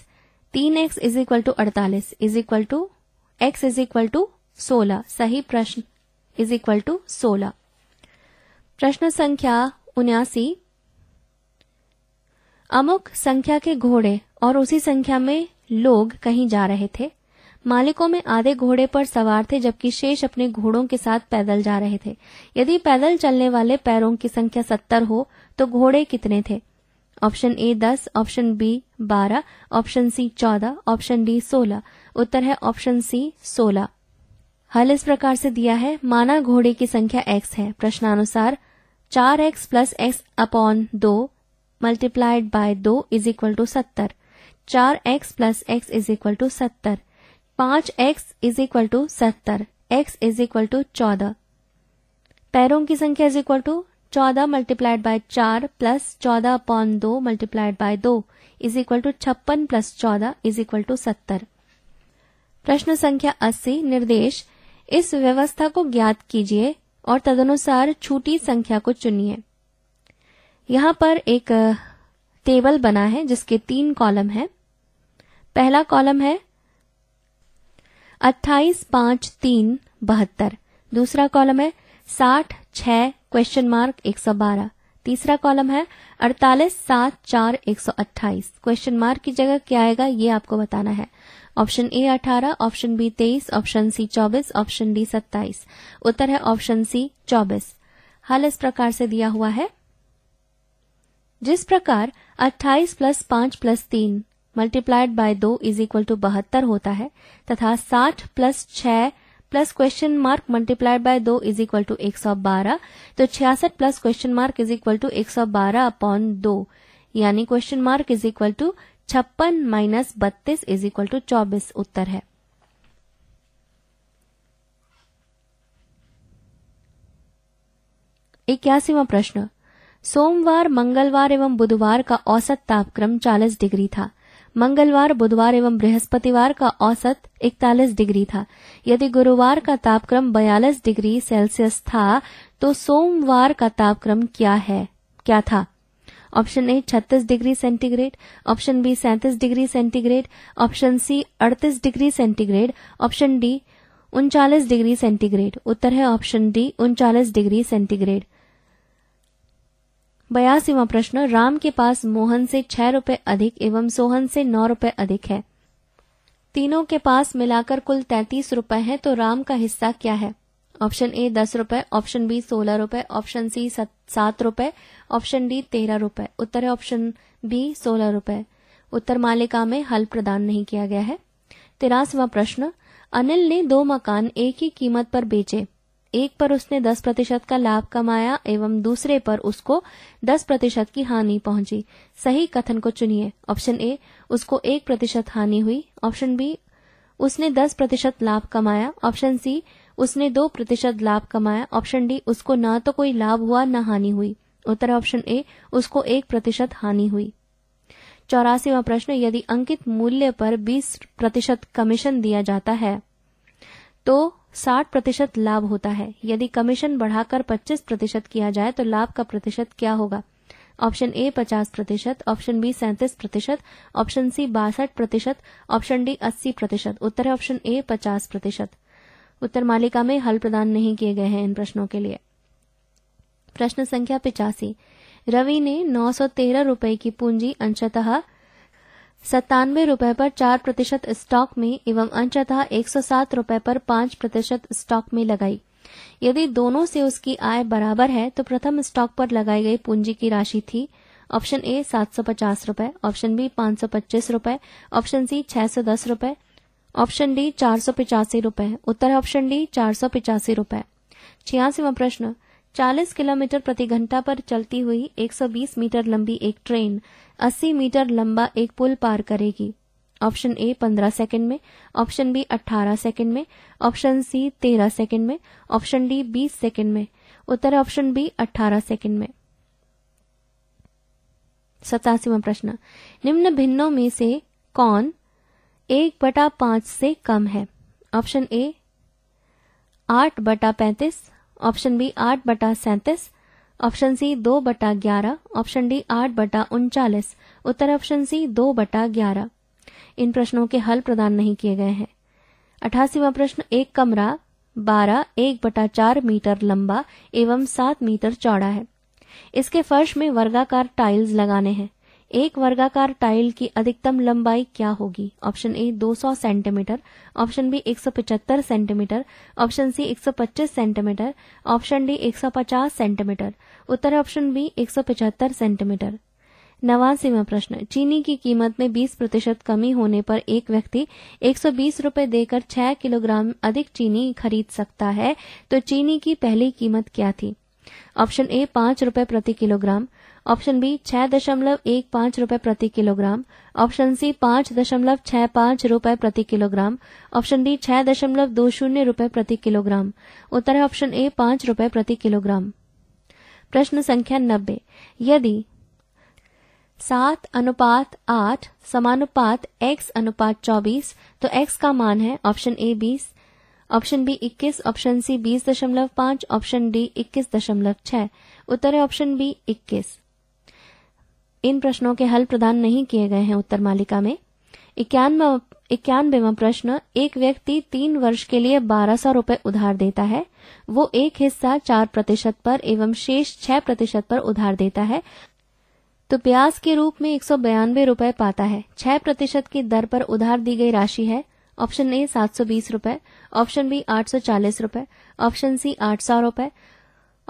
तीन एक्स इज इक्वल टू अड़तालीस is equal to X is equal to सोलह सही प्रश्न इज इक्वल टू सोलह प्रश्न संख्या उन्यासी अमुक संख्या के घोड़े और उसी संख्या में लोग कहीं जा रहे थे मालिकों में आधे घोड़े पर सवार थे जबकि शेष अपने घोड़ों के साथ पैदल जा रहे थे यदि पैदल चलने वाले पैरों की संख्या सत्तर हो तो घोड़े कितने थे ऑप्शन ए दस ऑप्शन बी बारह ऑप्शन सी चौदह ऑप्शन डी सोलह उत्तर है ऑप्शन सी सोलह हल इस प्रकार से दिया है माना घोड़े की संख्या एक्स है प्रश्नानुसार चार एक्स प्लस एक्स अपॉन दो मल्टीप्लाइड बाय दो इज इक्वल टू सत्तर चार X plus X is equal to सत्तर पांच एक्स इज इक्वल टू सत्तर एक्स इज इक्वल टू चौदह पैरों की संख्या इज इक्वल टू चौदह मल्टीप्लाइड बाय चार प्लस चौदह अपॉन दो मल्टीप्लाइड बाय दो इज इक्वल टू छप्पन प्लस चौदह इज इक्वल टू सत्तर प्रश्न संख्या अस्सी निर्देश इस व्यवस्था को ज्ञात कीजिए और तदनुसार छूटी संख्या को चुनिए यहां पर एक टेबल बना है जिसके तीन कॉलम हैं पहला कॉलम है अट्ठाईस पांच तीन बहत्तर दूसरा कॉलम है साठ छह क्वेश्चन मार्क एक सौ बारह तीसरा कॉलम है अड़तालीस सात चार एक सौ अट्ठाईस क्वेश्चन मार्क की जगह क्या आएगा ये आपको बताना है ऑप्शन ए अठारह ऑप्शन बी तेईस ऑप्शन सी चौबीस ऑप्शन डी सत्ताईस उत्तर है ऑप्शन सी चौबीस हाल इस प्रकार से दिया हुआ है जिस प्रकार 28 प्लस पांच प्लस तीन मल्टीप्लाइड बाय दो इज इक्वल टू बहत्तर होता है तथा 60 प्लस छह plus question mark multiplied by दो इज इक्वल टू एक सौ बारह तो छियासठ plus question mark is equal to एक सौ बारह अपॉन दो यानी question mark is equal to छप्पन माइनस बत्तीस इज इक्वल टू चौबीस उत्तर है इक्यासीवा प्रश्न सोमवार मंगलवार एवं बुधवार का औसत तापक्रम 40 डिग्री था मंगलवार बुधवार एवं बृहस्पतिवार का औसत 41 डिग्री था यदि गुरुवार का तापक्रम 42 डिग्री सेल्सियस था तो सोमवार का तापक्रम क्या है क्या था ऑप्शन ए छत्तीस डिग्री सेंटीग्रेड ऑप्शन बी सैंतीस डिग्री सेंटीग्रेड ऑप्शन सी अड़तीस डिग्री सेंटीग्रेड ऑप्शन डी उनचालीस डिग्री सेंटीग्रेड उत्तर है ऑप्शन डी उनचालीस डिग्री सेंटीग्रेड बयासीवा प्रश्न राम के पास मोहन से छह रुपए अधिक एवं सोहन से नौ रुपए अधिक है तीनों के पास मिलाकर कुल तैतीस रुपए है तो राम का हिस्सा क्या है ऑप्शन ए दस रुपए ऑप्शन बी सोलह रुपए ऑप्शन सी सात रुपए ऑप्शन डी तेरह रुपए उत्तर है ऑप्शन बी सोलह रुपए उत्तर मालिका में हल प्रदान नहीं किया गया है तिरासवा प्रश्न अनिल ने दो मकान एक ही कीमत पर बेचे एक पर उसने दस प्रतिशत का लाभ कमाया एवं दूसरे पर उसको दस प्रतिशत की हानि पहुंची सही कथन को चुनिए ऑप्शन ए उसको एक प्रतिशत हानि हुई ऑप्शन बी उसने दस प्रतिशत लाभ कमाया ऑप्शन सी उसने दो प्रतिशत लाभ कमाया ऑप्शन डी उसको ना तो कोई लाभ हुआ ना हानि हुई उत्तर ऑप्शन ए उसको एक प्रतिशत हानि हुई चौरासीवा प्रश्न यदि अंकित मूल्य पर 20 प्रतिशत कमीशन दिया जाता है तो 60 प्रतिशत लाभ होता है यदि कमीशन बढ़ाकर 25 प्रतिशत किया जाए तो लाभ का प्रतिशत क्या होगा ऑप्शन ए 50 प्रतिशत ऑप्शन बी सैंतीस प्रतिशत ऑप्शन सी बासठ प्रतिशत ऑप्शन डी अस्सी प्रतिशत उत्तर ऑप्शन ए पचास प्रतिशत उत्तर मालिका में हल प्रदान नहीं किए गए हैं इन प्रश्नों के लिए प्रश्न संख्या पिचासी रवि ने नौ सौ तेरह रुपए की पूंजी अंशतः सत्तानवे रुपए पर चार प्रतिशत स्टॉक में एवं अंशतः एक सौ सात रुपए पर पांच प्रतिशत स्टॉक में लगाई यदि दोनों से उसकी आय बराबर है तो प्रथम स्टॉक पर लगाई गई पूंजी की राशि थी ऑप्शन ए सात सौ पचास रूपये ऑप्शन बी पांच सौ पच्चीस रूपये ऑप्शन सी छह सौ दस रूपये ऑप्शन डी चार सौ पिचासी रूपए उत्तर ऑप्शन डी चार सौ पिचासी रूपए छियासीवा प्रश्न 40 किलोमीटर प्रति घंटा पर चलती हुई 120 मीटर लंबी एक ट्रेन 80 मीटर लंबा एक पुल पार करेगी ऑप्शन ए 15 सेकंड में ऑप्शन बी 18 सेकंड में ऑप्शन सी 13 सेकंड में ऑप्शन डी 20 सेकंड में उत्तर ऑप्शन बी 18 सेकंड में सतासीवा प्रश्न निम्न भिन्नों में से कौन एक बटा पांच से कम है ऑप्शन ए आठ बटा पैंतीस ऑप्शन बी आठ बटा सैंतीस ऑप्शन सी दो बटा ग्यारह ऑप्शन डी आठ बटा उनचालीस उत्तर ऑप्शन सी दो बटा ग्यारह इन प्रश्नों के हल प्रदान नहीं किए गए हैं अठासीवा प्रश्न एक कमरा बारह एक बटा चार मीटर लंबा एवं सात मीटर चौड़ा है इसके फर्श में वर्गाकार टाइल्स लगाने हैं एक वर्गाकार टाइल की अधिकतम लंबाई क्या होगी option A 200 centimetre option B 175 centimetre option C 125 centimetre option D 150 centimetre उत्तर ऑप्शन बी 175 सेंटीमीटर नवासीवा प्रश्न चीनी की कीमत में 20 प्रतिशत कमी होने पर एक व्यक्ति एक सौ देकर 6 किलोग्राम अधिक चीनी खरीद सकता है तो चीनी की पहली कीमत क्या थी ऑप्शन ए पांच रूपये प्रति किलोग्राम ऑप्शन बी छह दशमलव एक पांच रूपये प्रति किलोग्राम ऑप्शन सी पांच दशमलव छह पांच रूपये प्रति किलोग्राम ऑप्शन डी छह दशमलव दो शून्य रूपये प्रति किलोग्राम उत्तर है ऑप्शन ए पांच रूपये प्रति किलोग्राम प्रश्न संख्या नब्बे यदि सात अनुपात आठ समानुपात एक्स अनुपात चौबीस तो एक्स का मान है ऑप्शन ए बीस ऑप्शन बी इक्कीस ऑप्शन सी बीस दशमलव पांच ऑप्शन डी इक्कीस दशमलव छह उत्तर है ऑप्शन बी इक्कीस इन प्रश्नों के हल प्रदान नहीं किए गए हैं उत्तर मालिका में इक्यानवे इक्यानवेवा प्रश्न एक व्यक्ति तीन वर्ष के लिए बारह सौ रूपये उधार देता है वो एक हिस्सा चार प्रतिशत पर एवं शेष छह प्रतिशत पर उधार देता है तो ब्याज के रूप में एक सौ बयानवे रूपये पाता है छह प्रतिशत की दर पर उधार दी गई राशि है ऑप्शन ए सात सौ बीस रूपये ऑप्शन बी आठ सौ चालीस रूपये ऑप्शन सी आठ सौ रूपये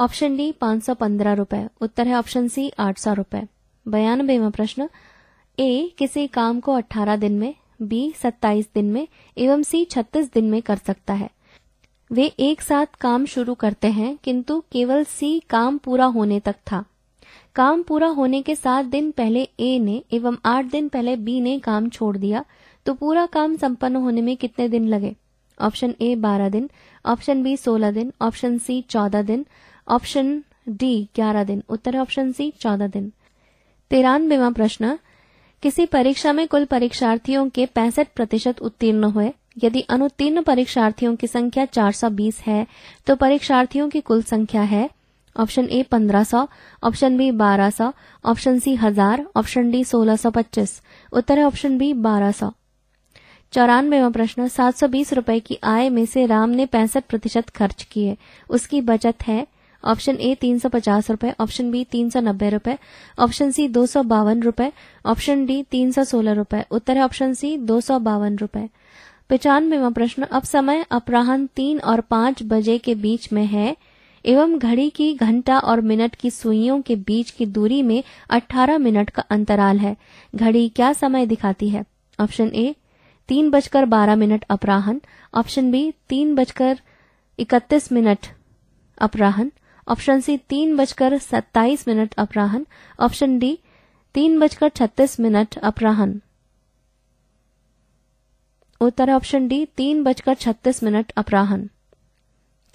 ऑप्शन डी पांच सौ पंद्रह रूपये उत्तर है ऑप्शन सी आठ सौ रूपये बयानबेवा प्रश्न ए किसी काम को 18 दिन में बी 27 दिन में एवं सी 36 दिन में कर सकता है वे एक साथ काम शुरू करते हैं किंतु केवल सी काम पूरा होने तक था काम पूरा होने के सात दिन पहले ए ने एवं आठ दिन पहले बी ने काम छोड़ दिया तो पूरा काम संपन्न होने में कितने दिन लगे ऑप्शन ए बारह दिन ऑप्शन बी सोलह दिन ऑप्शन सी चौदह दिन ऑप्शन डी ग्यारह दिन उत्तर ऑप्शन सी चौदह दिन तिरानवेवा प्रश्न किसी परीक्षा में कुल परीक्षार्थियों के पैंसठ प्रतिशत उत्तीर्ण हुए यदि अनुत्तीर्ण परीक्षार्थियों की संख्या 420 है तो परीक्षार्थियों की कुल संख्या है option A 1500, option B 1200, option C हजार ऑप्शन डी 1625। उत्तर है ऑप्शन बी 1200। चौरानवेवा प्रश्न सात सौ की आय में से राम ने पैंसठ प्रतिशत खर्च किए उसकी बचत है ऑप्शन ए तीन सौ पचास रूपये ऑप्शन बी तीन सौ नब्बे रूपये ऑप्शन सी दो सौ बावन रूपये ऑप्शन डी तीन सौ सोलह रूपये उत्तर है ऑप्शन सी दो सौ बावन रूपये पचानवेवा प्रश्न अब समय अपराहन तीन और पांच बजे के बीच में है एवं घड़ी की घंटा और मिनट की सुइयों के बीच की दूरी में 18 मिनट का अंतराल है घड़ी क्या समय दिखाती है ऑप्शन ए तीन बजकर बारह मिनट अपराहन ऑप्शन बी तीन बजकर इकतीस मिनट अपराहन ऑप्शन सी तीन बजकर सत्ताईस मिनट अपराहन ऑप्शन डी तीन बजकर छत्तीस मिनट अपराहन उत्तर ऑप्शन डी तीन बजकर छत्तीस मिनट अपराहन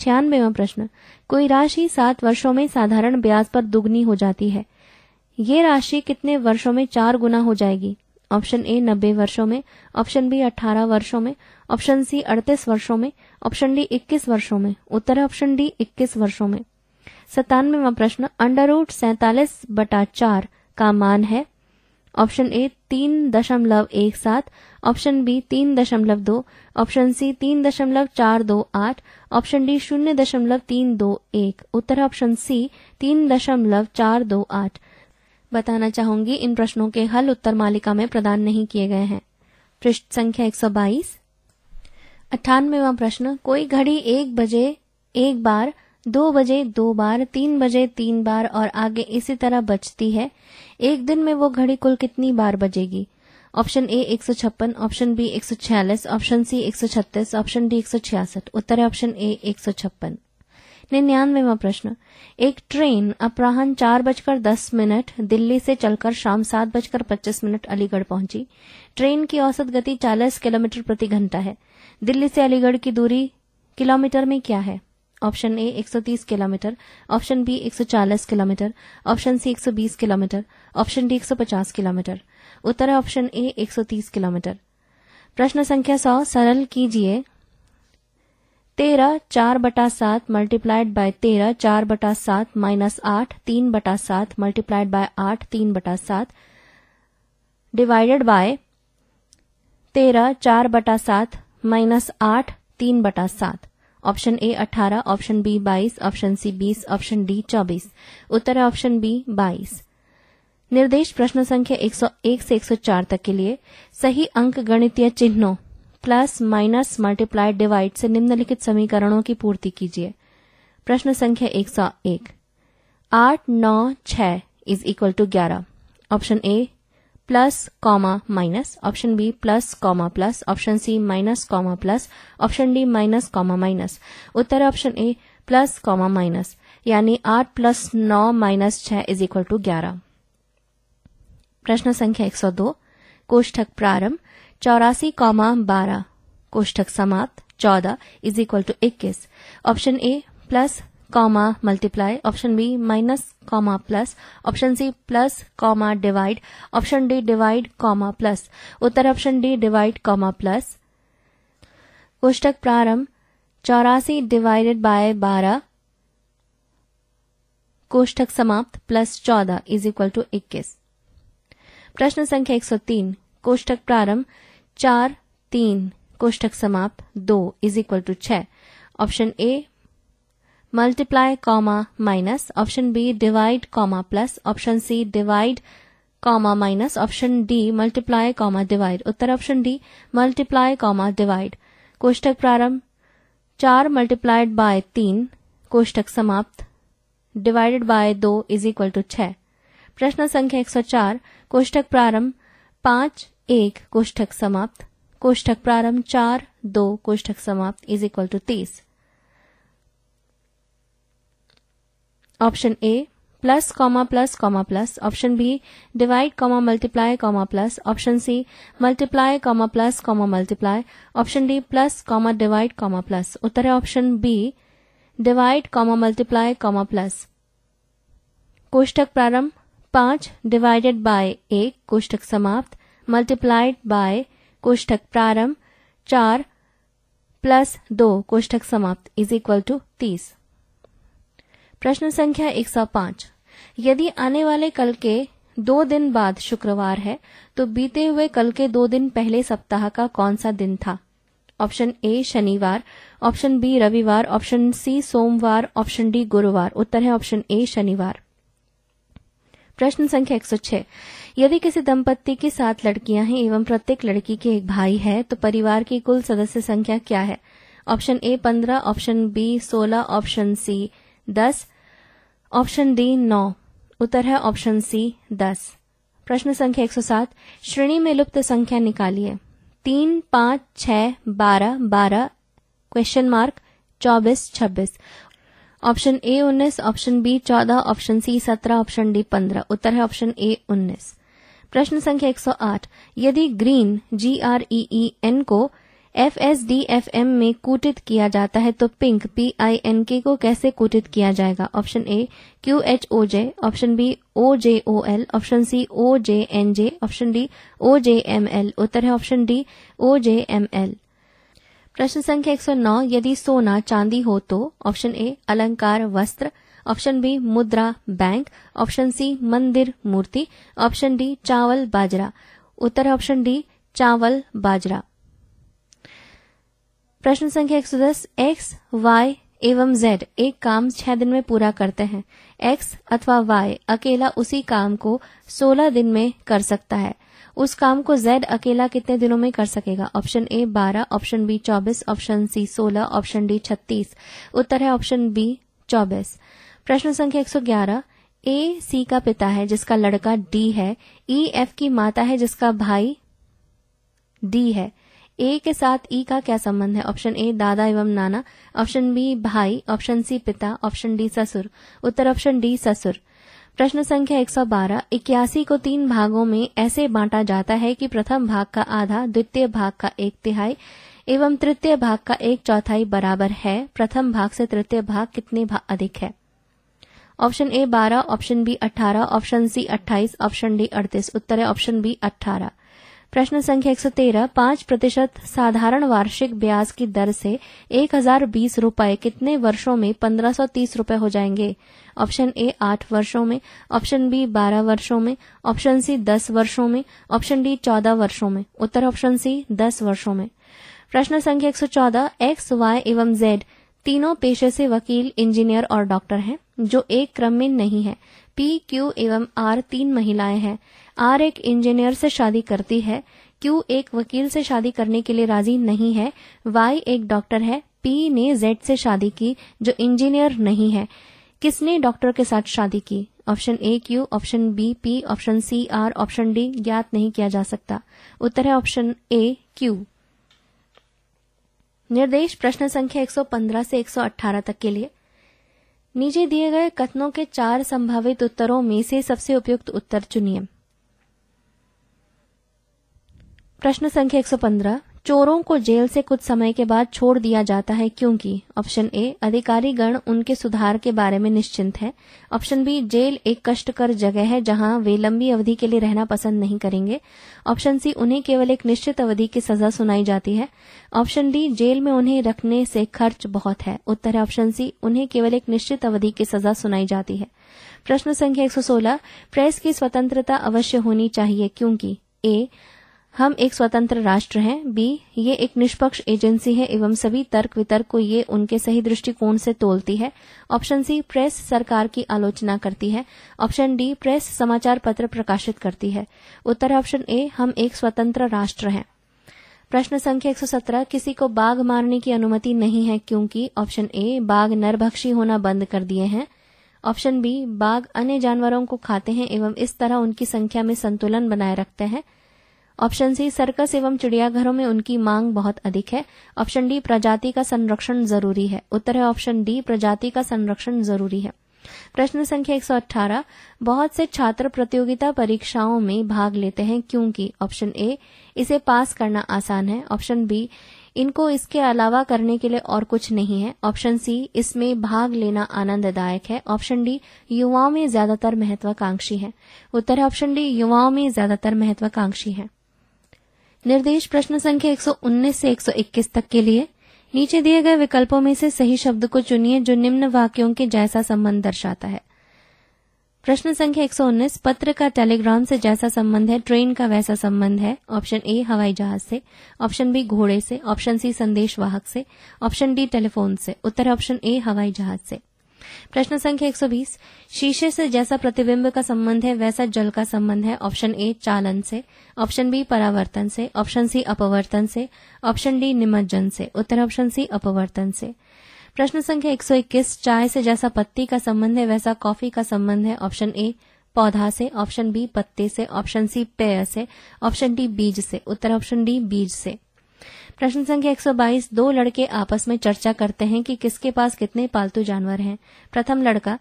छियानवेवा प्रश्न कोई राशि सात वर्षों में साधारण ब्याज पर दुगनी हो जाती है ये राशि कितने वर्षों में चार गुना हो जाएगी ऑप्शन ए नब्बे वर्षों में ऑप्शन बी अठारह वर्षों में ऑप्शन सी अड़तीस वर्षों में ऑप्शन डी इक्कीस वर्षों में उत्तर ऑप्शन डी इक्कीस वर्षों में सतानवेवा प्रश्न अंडर रूट सैतालीस बटा चार का मान है ऑप्शन ए तीन दशमलव एक सात ऑप्शन बी तीन दशमलव दो ऑप्शन सी तीन दशमलव चार दो आठ ऑप्शन डी शून्य दशमलव तीन दो एक उत्तर ऑप्शन सी तीन दशमलव चार दो आठ बताना चाहूंगी इन प्रश्नों के हल उत्तर मालिका में प्रदान नहीं किए गए हैं पृष्ठ संख्या एक सौ बाईस अट्ठानवेवा प्रश्न कोई घड़ी एक बजे एक बार दो बजे दो बार तीन बजे तीन बार और आगे इसी तरह बचती है एक दिन में वो घड़ी कुल कितनी बार बजेगी ऑप्शन ए एक सौ छप्पन ऑप्शन बी एक सौ छियालीस ऑप्शन सी एक सौ छत्तीस ऑप्शन डी एक सौ छियासठ उत्तर है ऑप्शन ए एक सौ छप्पन निन्यानवेवा प्रश्न एक ट्रेन अपराहन चार बजकर दस मिनट दिल्ली से चलकर शाम सात बजकर पच्चीस मिनट अलीगढ़ पहुंची ट्रेन की औसत गति चालीस किलोमीटर प्रति घंटा है दिल्ली से अलीगढ़ की दूरी किलोमीटर में क्या है option A 130 kilometre option B 140 kilometre option C 120 kilometre option D 150 kilometre उत्तर है ऑप्शन ए 130 किलोमीटर प्रश्न संख्या सौ सरल कीजिए तेरह चार बटा सात मल्टीप्लाइड बाय तेरह चार बटा सात माइनस आठ तीन बटा सात मल्टीप्लाइड बाय आठ तीन बटा सात डिवाइडेड बाय तेरह चार बटा सात माइनस आठ तीन बटा सात option A 18, option B 22, option C 20, option D 24। उत्तर है ऑप्शन बी 22। निर्देश प्रश्न संख्या 101 से 104 तक के लिए सही अंक गणितीय चिन्हों प्लस माइनस मल्टीप्लाई डिवाइड से निम्नलिखित समीकरणों की पूर्ति कीजिए प्रश्न संख्या 101 आठ नौ छ इज इक्वल टू ग्यारह option A plus comma minus option B plus comma plus option C minus comma plus option D minus comma minus उत्तर option A plus comma minus यानी आठ प्लस नौ माइनस छह इज इक्वल टू ग्यारह प्रश्न संख्या एक सौ दो कोष्ठक प्रारंभ चौरासी कॉमा बारह कोष्ठक समाप्त चौदह इज इक्वल टू इक्कीस option A plus comma multiply option B minus comma plus option C plus comma divide option D divide comma plus उत्तर option D divide comma plus कोष्टक प्रारंभ चौरासी डिवाइडेड बाय बारह कोष्ठक समाप्त प्लस चौदह इज इक्वल टू इक्कीस प्रश्न संख्या एक सौ तीन कोष्ठक प्रारंभ चार तीन कोष्ठक समाप्त दो इज इक्वल टू छ option A multiply comma minus option B divide comma plus option C divide comma minus option D multiply comma divide उत्तर option D multiply comma divide कोष्टक प्रारंभ चार मल्टीप्लाइड बाय तीन कोष्टक समाप्त डिवाइडेड बाय दो इज इक्वल टू छह प्रश्न संख्या चार कोष्टक प्रारंभ पांच एक कोष्ठक समाप्त कोष्ठक प्रारंभ चार दो कोष्ठक समाप्त इज इक्वल टू तीस option A plus comma plus comma plus option B divide comma multiply comma plus option C multiply comma plus comma multiply option D plus comma divide comma plus उत्तर है option B divide comma multiply comma plus कोष्टक प्रारंभ पांच डिवाइडेड बाय एक कोष्टक समाप्त मल्टीप्लाइड बाय कोष्टक प्रारंभ चार प्लस दो कोष्ठक समाप्त इज इक्वल टू तीस प्रश्न संख्या 105 यदि आने वाले कल के दो दिन बाद शुक्रवार है तो बीते हुए कल के दो दिन पहले सप्ताह का कौन सा दिन था ऑप्शन ए शनिवार ऑप्शन बी रविवार ऑप्शन सी सोमवार ऑप्शन डी गुरुवार उत्तर है ऑप्शन ए शनिवार प्रश्न संख्या 106 यदि किसी दंपत्ति की सात लड़कियां हैं एवं प्रत्येक लड़की के एक भाई है तो परिवार की कुल सदस्य संख्या क्या है ऑप्शन ए पंद्रह ऑप्शन बी सोलह ऑप्शन सी दस ऑप्शन डी नौ उत्तर है ऑप्शन सी दस प्रश्न संख्या एक सौ सात श्रेणी में लुप्त संख्या निकालिए तीन पांच छह बारह बारह क्वेश्चन मार्क चौबीस छब्बीस ऑप्शन ए उन्नीस ऑप्शन बी चौदह ऑप्शन सी सत्रह ऑप्शन डी पंद्रह उत्तर है ऑप्शन ए उन्नीस प्रश्न संख्या 108 यदि green G R E N को F S D F M में कूटित किया जाता है तो पिंक पी आई एन के को कैसे कूटित किया जाएगा option A Q H O J option B O J O L option C O J N J option D O J M L उत्तर है option D O J M L प्रश्न संख्या 109 यदि सोना चांदी हो तो ऑप्शन ए अलंकार वस्त्र ऑप्शन बी मुद्रा बैंक ऑप्शन सी मंदिर मूर्ति ऑप्शन डी चावल बाजरा उत्तर ऑप्शन डी चावल बाजरा प्रश्न संख्या एक सौ दस एक्स वाई एवं जेड एक काम छह दिन में पूरा करते हैं एक्स अथवा वाई अकेला उसी काम को सोलह दिन में कर सकता है उस काम को जेड अकेला कितने दिनों में कर सकेगा ऑप्शन ए बारह ऑप्शन बी चौबीस ऑप्शन सी सोलह ऑप्शन डी छत्तीस उत्तर है ऑप्शन बी चौबीस प्रश्न संख्या एक सौ ग्यारह ए सी का पिता है जिसका लड़का डी है ई e, एफ की माता है जिसका भाई डी है ए के साथ ई e का क्या संबंध है ऑप्शन ए दादा एवं नाना ऑप्शन बी भाई ऑप्शन सी पिता ऑप्शन डी ससुर उत्तर ऑप्शन डी ससुर प्रश्न संख्या 112 इक्यासी को तीन भागों में ऐसे बांटा जाता है कि प्रथम भाग का आधा द्वितीय भाग का एक तिहाई एवं तृतीय भाग का एक चौथाई बराबर है प्रथम भाग से तृतीय भाग कितने भाग अधिक है ऑप्शन ए बारह ऑप्शन बी अट्ठारह ऑप्शन सी अट्ठाईस ऑप्शन डी अड़तीस उत्तर है ऑप्शन बी अट्ठारह प्रश्न संख्या एक सौ तेरह पांच प्रतिशत साधारण वार्षिक ब्याज की दर से एक हजार बीस रूपए कितने वर्षों में पंद्रह सौ तीस रूपए हो जाएंगे ऑप्शन ए आठ वर्षों में ऑप्शन बी बारह वर्षों में ऑप्शन सी दस वर्षों में ऑप्शन डी चौदह वर्षों में उत्तर ऑप्शन सी दस वर्षों में प्रश्न संख्या एक सौ चौदह एक्स वाई एवं जेड तीनों पेशे से वकील इंजीनियर और डॉक्टर हैं जो एक क्रम में नहीं है पी क्यू एवं आर तीन महिलाएं हैं आर एक इंजीनियर से शादी करती है क्यू एक वकील से शादी करने के लिए राजी नहीं है वाई एक डॉक्टर है पी ने जेड से शादी की जो इंजीनियर नहीं है किसने डॉक्टर के साथ शादी की option A Q option B P option C R option D ज्ञात नहीं किया जा सकता उत्तर है ऑप्शन ए क्यू निर्देश प्रश्न संख्या 115 से 118 तक के लिए नीचे दिए गए कथनों के चार संभावित उत्तरों में से सबसे उपयुक्त उत्तर चुनिए प्रश्न संख्या 115 चोरों को जेल से कुछ समय के बाद छोड़ दिया जाता है क्योंकि ऑप्शन ए अधिकारी गण उनके सुधार के बारे में निश्चिंत है ऑप्शन बी जेल एक कष्टकर जगह है जहां वे लंबी अवधि के लिए रहना पसंद नहीं करेंगे ऑप्शन सी उन्हें केवल एक निश्चित अवधि की सजा सुनाई जाती है ऑप्शन डी जेल में उन्हें रखने से खर्च बहुत है उत्तर है ऑप्शन सी उन्हें केवल एक निश्चित अवधि की सजा सुनाई जाती है प्रश्न संख्या 116 प्रेस की स्वतंत्रता अवश्य होनी चाहिए क्योंकि ए हम एक स्वतंत्र राष्ट्र हैं बी ये एक निष्पक्ष एजेंसी है एवं सभी तर्क वितर्क को ये उनके सही दृष्टिकोण से तोलती है ऑप्शन सी प्रेस सरकार की आलोचना करती है ऑप्शन डी प्रेस समाचार पत्र प्रकाशित करती है उत्तर ऑप्शन ए हम एक स्वतंत्र राष्ट्र हैं प्रश्न संख्या 117 किसी को बाघ मारने की अनुमति नहीं है क्योंकि ऑप्शन ए बाघ नरभक्षी होना बंद कर दिए हैं ऑप्शन बी बाघ अन्य जानवरों को खाते हैं एवं इस तरह उनकी संख्या में संतुलन बनाए रखते हैं ऑप्शन सी सर्कस एवं चिड़ियाघरों में उनकी मांग बहुत अधिक है ऑप्शन डी प्रजाति का संरक्षण जरूरी है उत्तर है ऑप्शन डी प्रजाति का संरक्षण जरूरी है प्रश्न संख्या 118 बहुत से छात्र प्रतियोगिता परीक्षाओं में भाग लेते हैं क्योंकि ऑप्शन ए इसे पास करना आसान है ऑप्शन बी इनको इसके अलावा करने के लिए और कुछ नहीं है ऑप्शन सी इसमें भाग लेना आनंददायक है ऑप्शन डी युवाओं में ज्यादातर महत्वाकांक्षी है उत्तर ऑप्शन डी युवाओं में ज्यादातर महत्वाकांक्षी है निर्देश प्रश्न संख्या 119 से 121 तक के लिए नीचे दिए गए विकल्पों में से सही शब्द को चुनिए जो निम्न वाक्यों के जैसा संबंध दर्शाता है प्रश्न संख्या 119 पत्र का टेलीग्राम से जैसा संबंध है ट्रेन का वैसा संबंध है ऑप्शन ए हवाई जहाज से ऑप्शन बी घोड़े से ऑप्शन सी संदेश वाहक से ऑप्शन डी टेलीफोन से उत्तर ऑप्शन ए हवाई जहाज से प्रश्न संख्या 120 शीशे से जैसा प्रतिबिंब का संबंध है वैसा जल का संबंध है ऑप्शन ए चालन से ऑप्शन बी परावर्तन से ऑप्शन सी अपवर्तन से ऑप्शन डी निमज्जन से उत्तर ऑप्शन सी अपवर्तन से प्रश्न संख्या 121 चाय से जैसा पत्ती का संबंध है वैसा कॉफी का संबंध है ऑप्शन ए पौधा से ऑप्शन बी पत्ते से ऑप्शन सी पेय से ऑप्शन डी बीज से उत्तर ऑप्शन डी बीज से प्रश्न संख्या 122 दो लड़के आपस में चर्चा करते हैं कि किसके पास कितने पालतू जानवर हैं प्रथम लड़का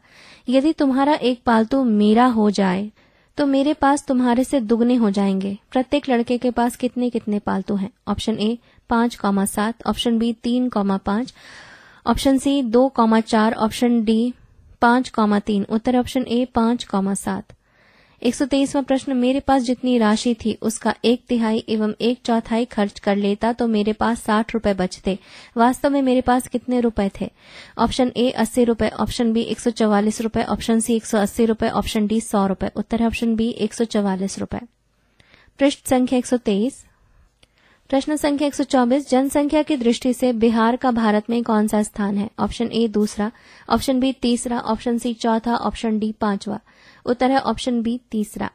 यदि तुम्हारा एक पालतू मेरा हो जाए तो मेरे पास तुम्हारे से दुगने हो जाएंगे प्रत्येक लड़के के पास कितने कितने पालतू हैं ऑप्शन ए पांच कौमा सात ऑप्शन बी तीन कौमा पांच ऑप्शन सी दो कौमा चार ऑप्शन डी पांच कौमा तीन उत्तर ऑप्शन ए पांच कौमा सात एक प्रश्न मेरे पास जितनी राशि थी उसका एक तिहाई एवं एक चौथाई खर्च कर लेता तो मेरे पास साठ रूपये बचते वास्तव में मेरे पास कितने रूपये थे ऑप्शन ए अस्सी रूपये ऑप्शन बी एक सौ चौवालीस ऑप्शन सी एक सौ अस्सी ऑप्शन डी सौ रूपये उत्तर है ऑप्शन बी एक सौ चवालीस रूपये पृष्ठ संख्या एक सौ तेईस प्रश्न संख्या 124 जनसंख्या की दृष्टि से बिहार का भारत में कौन सा स्थान है ऑप्शन ए दूसरा ऑप्शन बी तीसरा ऑप्शन सी चौथा ऑप्शन डी पांचवा उत्तर है ऑप्शन बी तीसरा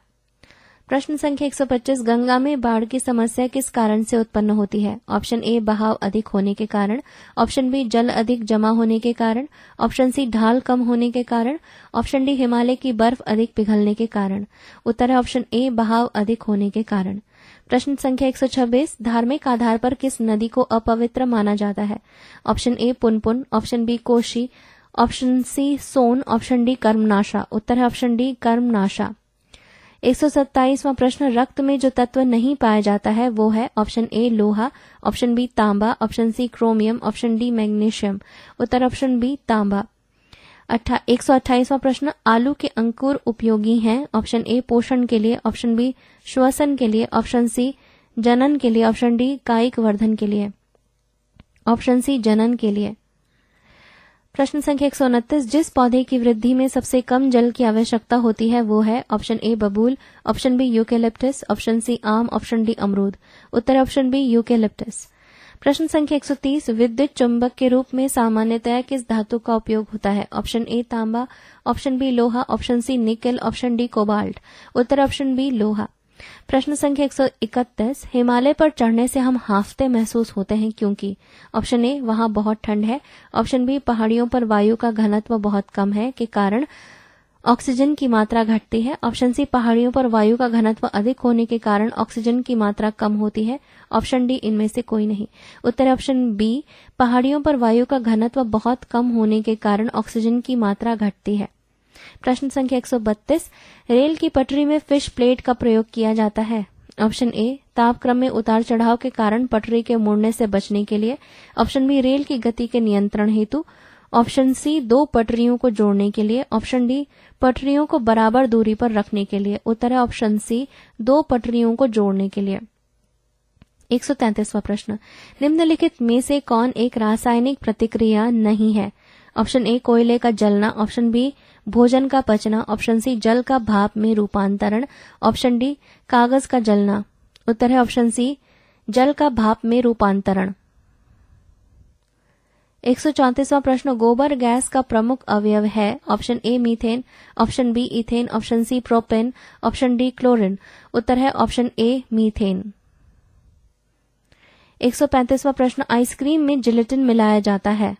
प्रश्न संख्या 125 गंगा में बाढ़ की समस्या किस कारण से उत्पन्न होती है ऑप्शन ए बहाव अधिक होने के कारण ऑप्शन बी जल अधिक जमा होने के कारण ऑप्शन सी ढाल कम होने के कारण ऑप्शन डी हिमालय की बर्फ अधिक पिघलने के कारण उत्तर है ऑप्शन ए बहाव अधिक होने के कारण प्रश्न संख्या 126 धार्मिक आधार पर किस नदी को अपवित्र माना जाता है option A Punpun option B Kosi option C Son option D Karmanasha उत्तर है ऑप्शन डी कर्मनाशा एक सौ प्रश्न रक्त में जो तत्व नहीं पाया जाता है वो है ऑप्शन ए लोहा ऑप्शन बी तांबा option C chromium option D magnesium उत्तर ऑप्शन बी तांबा एक सौ अट्ठाईसवां प्रश्न आलू के अंकुर उपयोगी हैं ऑप्शन ए पोषण के लिए ऑप्शन बी श्वसन के लिए ऑप्शन सी जनन के लिए ऑप्शन डी कायिक वर्धन के लिए ऑप्शन सी जनन के लिए प्रश्न संख्या एक सौ उनतीस जिस पौधे की वृद्धि में सबसे कम जल की आवश्यकता होती है वो है ऑप्शन ए बबूल option B eucalyptus option C आम ऑप्शन डी अमरूद उत्तर ऑप्शन बी यूकेलिप्टस प्रश्न संख्या 130 विद्युत चुंबक के रूप में सामान्यतया किस धातु का उपयोग होता है ऑप्शन ए तांबा ऑप्शन बी लोहा option C nickel option D cobalt उत्तर ऑप्शन बी लोहा प्रश्न संख्या एक सौ इकतीस हिमालय पर चढ़ने से हम हाफते महसूस होते हैं क्योंकि ऑप्शन ए वहां बहुत ठंड है ऑप्शन बी पहाड़ियों पर वायु का घनत्व बहुत कम है के कारण ऑक्सीजन की मात्रा घटती है ऑप्शन सी पहाड़ियों पर वायु का घनत्व अधिक होने के कारण ऑक्सीजन की मात्रा कम होती है ऑप्शन डी इनमें से कोई नहीं उत्तर ऑप्शन बी पहाड़ियों पर वायु का घनत्व बहुत कम होने के कारण ऑक्सीजन की मात्रा घटती है प्रश्न संख्या एक रेल की पटरी में फिश प्लेट का प्रयोग किया जाता है ऑप्शन ए तापक्रम में उतार चढ़ाव के कारण पटरी के मुड़ने से बचने के लिए ऑप्शन बी रेल की गति के नियंत्रण हेतु ऑप्शन सी दो पटरियों को जोड़ने के लिए ऑप्शन डी पटरियों को बराबर दूरी पर रखने के लिए उत्तर है ऑप्शन सी दो पटरियों को जोड़ने के लिए एक प्रश्न निम्नलिखित में से कौन एक रासायनिक प्रतिक्रिया नहीं है ऑप्शन ए कोयले का जलना ऑप्शन बी भोजन का पचना ऑप्शन सी जल का भाप में रूपांतरण ऑप्शन डी कागज का जलना उत्तर है ऑप्शन सी जल का भाप में रूपांतरण एक प्रश्न गोबर गैस का प्रमुख अवयव है option A methane option B ethane option C propane option D chlorine उत्तर है ऑप्शन ए मीथेन एक प्रश्न आइसक्रीम में जिलेटिन मिलाया जाता है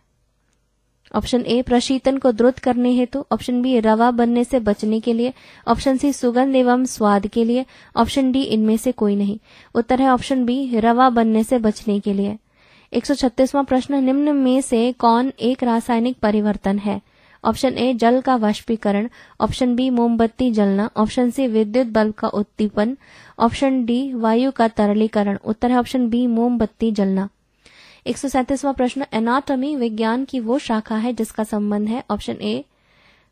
ऑप्शन ए प्रशीतन को द्रुत करने हेतु ऑप्शन बी रवा बनने से बचने के लिए ऑप्शन सी सुगंध एवं स्वाद के लिए ऑप्शन डी इनमें से कोई नहीं उत्तर है ऑप्शन बी रवा बनने से बचने के लिए एक प्रश्न निम्न में से कौन एक रासायनिक परिवर्तन है ऑप्शन ए जल का वाष्पीकरण ऑप्शन बी मोमबत्ती जलना ऑप्शन सी विद्युत बल्ब का उत्तीपन ऑप्शन डी वायु का तरलीकरण उत्तर है ऑप्शन बी मोमबत्ती जलना एक प्रश्न एनाटॉमी विज्ञान की वो शाखा है जिसका संबंध है ऑप्शन ए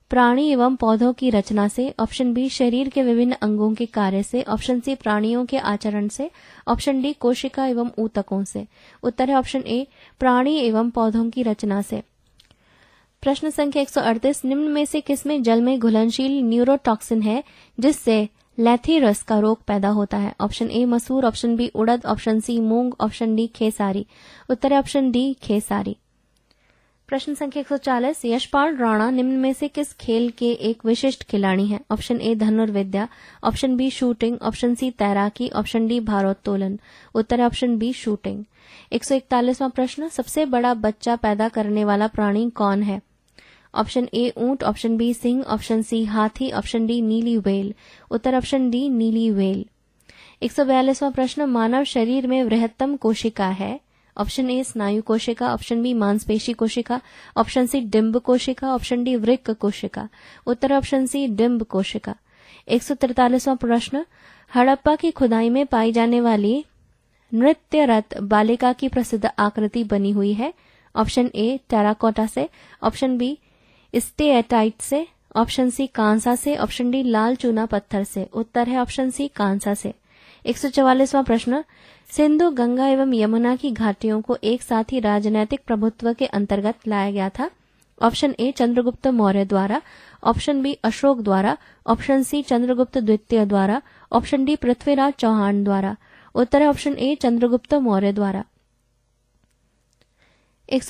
प्राणी एवं पौधों की रचना से ऑप्शन बी शरीर के विभिन्न अंगों के कार्य से ऑप्शन सी प्राणियों के आचरण से ऑप्शन डी कोशिका एवं ऊतकों से उत्तर है ऑप्शन ए प्राणी एवं पौधों की रचना से प्रश्न संख्या 138 निम्न में से किसमें जल में घुलनशील न्यूरोटॉक्सिन है जिससे रस का रोग पैदा होता है ऑप्शन ए मसूर ऑप्शन बी उड़द ऑप्शन सी मूंग ऑप्शन डी खेसारी उत्तर ऑप्शन डी खेसारी प्रश्न संख्या एक सौ चालीस यशपाल राणा निम्न में से किस खेल के एक विशिष्ट खिलाड़ी हैं ऑप्शन ए धनुर्विद्या option B shooting option C तैराकी ऑप्शन डी भारोत्तोलन उत्तर ऑप्शन बी शूटिंग इकतालीसवा प्रश्न सबसे बड़ा बच्चा पैदा करने वाला प्राणी कौन है ऑप्शन ए ऊंट ऑप्शन बी सिंह ऑप्शन सी हाथी ऑप्शन डी नीली वेल उत्तर ऑप्शन डी नीली वेल एक सौ बयालीसवां प्रश्न मानव शरीर में वृहत्तम कोशिका है ऑप्शन ए स्नायु कोशिका ऑप्शन बी मांसपेशी कोशिका ऑप्शन सी डिम्ब कोशिका ऑप्शन डी वृक्क कोशिका उत्तर ऑप्शन सी डिम्ब कोशिका एक सौ तिरतालीसवां प्रश्न हड़प्पा की खुदाई में पाई जाने वाली नृत्यरत बालिका की प्रसिद्ध आकृति बनी हुई है ऑप्शन ए टेराकोटा से ऑप्शन बी स्टे एटाइट से ऑप्शन सी कांसा से ऑप्शन डी लाल चूना पत्थर से उत्तर है ऑप्शन सी कांसा से एक प्रश्न सिंधु गंगा एवं यमुना की घाटियों को एक साथ ही राजनैतिक प्रभुत्व के अंतर्गत लाया गया था ऑप्शन ए चंद्रगुप्त मौर्य द्वारा ऑप्शन बी अशोक द्वारा ऑप्शन सी चंद्रगुप्त द्वितीय द्वारा ऑप्शन डी पृथ्वीराज चौहान द्वारा उत्तर ऑप्शन ए चंद्रगुप्त मौर्य द्वारा एक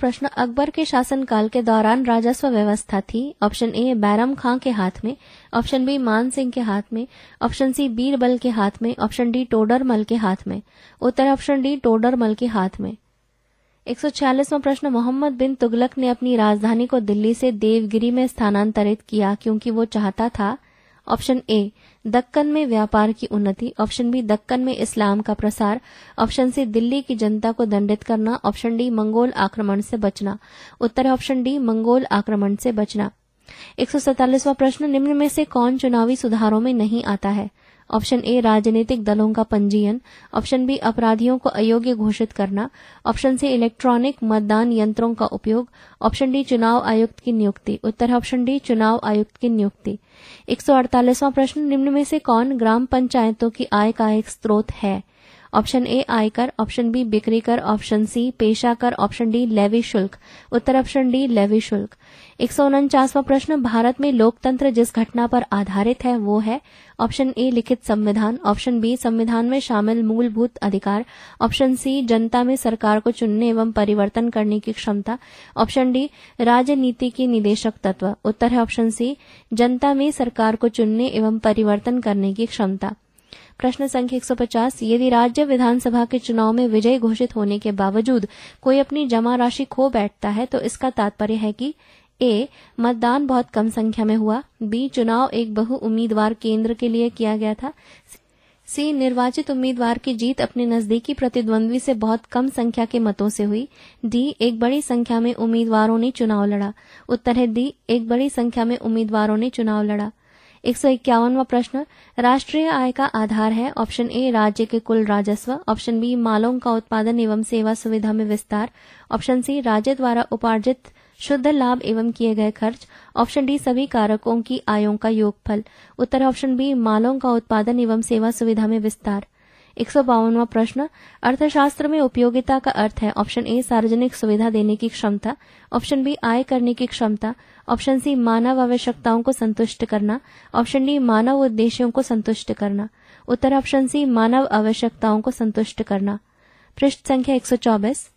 प्रश्न अकबर के शासनकाल के दौरान राजस्व व्यवस्था थी ऑप्शन ए बैरम खां के हाथ में ऑप्शन बी मान सिंह के हाथ में ऑप्शन सी बीरबल के हाथ में ऑप्शन डी टोडरमल के हाथ में उत्तर ऑप्शन डी टोडरमल के हाथ में एक प्रश्न मोहम्मद बिन तुगलक ने अपनी राजधानी को दिल्ली से देवगिरी में स्थानांतरित किया क्योंकि वो चाहता था ऑप्शन ए दक्कन में व्यापार की उन्नति ऑप्शन बी दक्कन में इस्लाम का प्रसार ऑप्शन सी दिल्ली की जनता को दंडित करना ऑप्शन डी मंगोल आक्रमण से बचना उत्तर ऑप्शन डी मंगोल आक्रमण से बचना एक प्रश्न निम्न में से कौन चुनावी सुधारों में नहीं आता है ऑप्शन ए राजनीतिक दलों का पंजीयन ऑप्शन बी अपराधियों को अयोग्य घोषित करना ऑप्शन सी इलेक्ट्रॉनिक मतदान यंत्रों का उपयोग ऑप्शन डी चुनाव आयुक्त की नियुक्ति उत्तर ऑप्शन डी चुनाव आयुक्त की नियुक्ति एक प्रश्न निम्न में से कौन ग्राम पंचायतों की आय का एक स्रोत है ऑप्शन ए आयकर ऑप्शन बी बिक्री कर ऑप्शन सी पेशा कर ऑप्शन डी लेवी शुल्क उत्तर ऑप्शन डी लेवी शुल्क एक सौ प्रश्न भारत में लोकतंत्र जिस घटना पर आधारित है वो है ऑप्शन ए लिखित संविधान ऑप्शन बी संविधान में शामिल मूलभूत अधिकार ऑप्शन सी जनता में सरकार को चुनने एवं परिवर्तन करने की क्षमता ऑप्शन डी राजनीति की निदेशक तत्व उत्तर है ऑप्शन सी जनता में सरकार को चुनने एवं परिवर्तन करने की क्षमता प्रश्न संख्या पचास यदि राज्य विधानसभा के चुनाव में विजय घोषित होने के बावजूद कोई अपनी जमा राशि खो बैठता है तो इसका तात्पर्य है कि ए मतदान बहुत कम संख्या में हुआ बी चुनाव एक बहु उम्मीदवार केंद्र के लिए किया गया था सी निर्वाचित उम्मीदवार की जीत अपने नजदीकी प्रतिद्वंद्वी से बहुत कम संख्या के मतों से हुई डी एक बड़ी संख्या में उम्मीदवारों ने चुनाव लड़ा उत्तर है डी एक बड़ी संख्या में उम्मीदवारों ने चुनाव लड़ा एक सौ इक्यावनवा प्रश्न राष्ट्रीय आय का आधार है ऑप्शन ए राज्य के कुल राजस्व ऑप्शन बी मालों का उत्पादन एवं सेवा सुविधा में विस्तार ऑप्शन सी राज्य द्वारा उपार्जित शुद्ध लाभ एवं किए गए खर्च ऑप्शन डी सभी कारकों की आयों का योगफल उत्तर ऑप्शन बी मालों का उत्पादन एवं सेवा सुविधा में विस्तार एक सौ बावनवा प्रश्न अर्थशास्त्र में उपयोगिता का अर्थ है ऑप्शन ए सार्वजनिक सुविधा देने की क्षमता ऑप्शन बी आय करने की क्षमता ऑप्शन सी मानव आवश्यकताओं को संतुष्ट करना ऑप्शन डी मानव उद्देश्यों को संतुष्ट करना उत्तर ऑप्शन सी मानव आवश्यकताओं को संतुष्ट करना पृष्ठ संख्या एक सौ चौबीस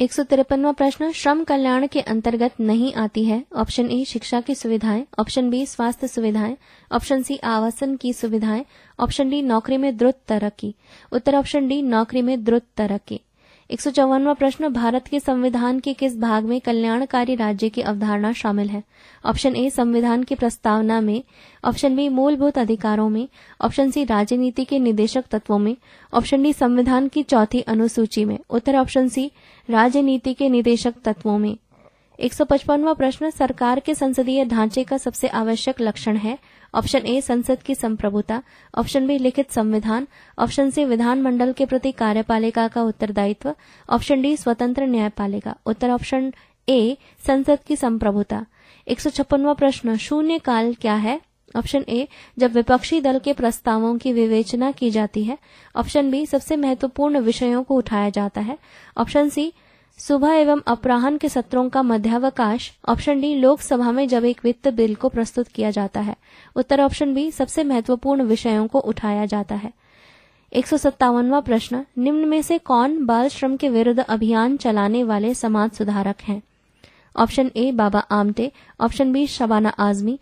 एक सौ तिरपनवा प्रश्न श्रम कल्याण के अंतर्गत नहीं आती है ऑप्शन ए शिक्षा की सुविधाएं ऑप्शन बी स्वास्थ्य सुविधाएं ऑप्शन सी आवासन की सुविधाएं ऑप्शन डी नौकरी में द्रुत तरक्की उत्तर ऑप्शन डी नौकरी में द्रुत तरक्की एक प्रश्न भारत के संविधान के किस भाग में कल्याणकारी राज्य की अवधारणा शामिल है ऑप्शन ए संविधान की प्रस्तावना में ऑप्शन बी मूलभूत अधिकारों में ऑप्शन सी राजनीति के निदेशक तत्वों में ऑप्शन डी संविधान की चौथी अनुसूची में उत्तर ऑप्शन सी राजनीति के निदेशक तत्वों में एक प्रश्न सरकार के संसदीय ढांचे का सबसे आवश्यक लक्षण है ऑप्शन ए संसद की संप्रभुता ऑप्शन बी लिखित संविधान ऑप्शन सी विधानमंडल के प्रति कार्यपालिका का उत्तरदायित्व ऑप्शन डी स्वतंत्र न्यायपालिका उत्तर ऑप्शन ए संसद की संप्रभुता एक प्रश्न शून्य काल क्या है ऑप्शन ए जब विपक्षी दल के प्रस्तावों की विवेचना की जाती है ऑप्शन बी सबसे महत्वपूर्ण विषयों को उठाया जाता है ऑप्शन सी सुबह एवं अपराहन के सत्रों का मध्यावकाश ऑप्शन डी लोकसभा में जब एक वित्त बिल को प्रस्तुत किया जाता है उत्तर ऑप्शन बी सबसे महत्वपूर्ण विषयों को उठाया जाता है एक प्रश्न निम्न में से कौन बाल श्रम के विरुद्ध अभियान चलाने वाले समाज सुधारक हैं option A Baba Amte option B Shabana Azmi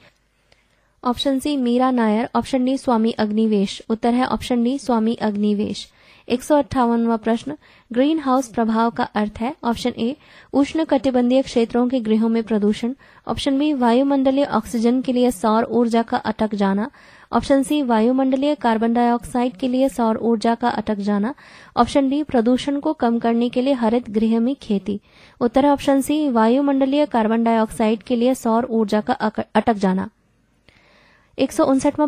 option C Meera Nair option D Swami Agnivesh उत्तर है ऑप्शन डी स्वामी अग्निवेश एक सौ अट्ठावनवा प्रश्न ग्रीन हाउस प्रभाव का अर्थ है ऑप्शन ए उष्ण कटिबंधीय क्षेत्रों के गृहों में प्रदूषण ऑप्शन बी वायुमंडलीय ऑक्सीजन के लिए सौर ऊर्जा का अटक जाना ऑप्शन सी वायुमंडलीय कार्बन डाइऑक्साइड के लिए सौर ऊर्जा का अटक जाना ऑप्शन डी प्रदूषण को कम करने के लिए हरित गृह में खेती उत्तर ऑप्शन सी वायुमंडलीय कार्बन डाइऑक्साइड के लिए सौर ऊर्जा का अटक जाना एक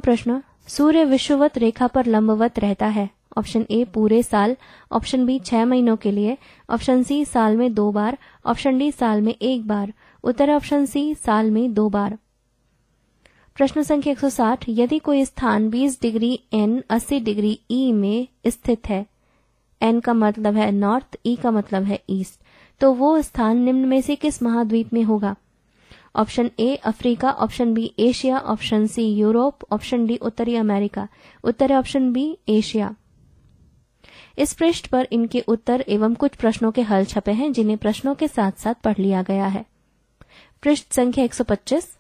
प्रश्न सूर्य विश्ववत रेखा पर लंबवत रहता है ऑप्शन ए पूरे साल ऑप्शन बी छह महीनों के लिए ऑप्शन सी साल में दो बार ऑप्शन डी साल में एक बार उत्तर ऑप्शन सी साल में दो बार प्रश्न संख्या 160 यदि कोई स्थान 20 degree N 80 degree E e में स्थित है एन का मतलब है नॉर्थ ई e का मतलब है ईस्ट तो वो स्थान निम्न में से किस महाद्वीप में होगा option A Africa option B Asia option C Europe option D उत्तरी अमेरिका उत्तर ऑप्शन बी एशिया इस पृष्ठ पर इनके उत्तर एवं कुछ प्रश्नों के हल छपे हैं जिन्हें प्रश्नों के साथ साथ पढ़ लिया गया है पृष्ठ संख्या 125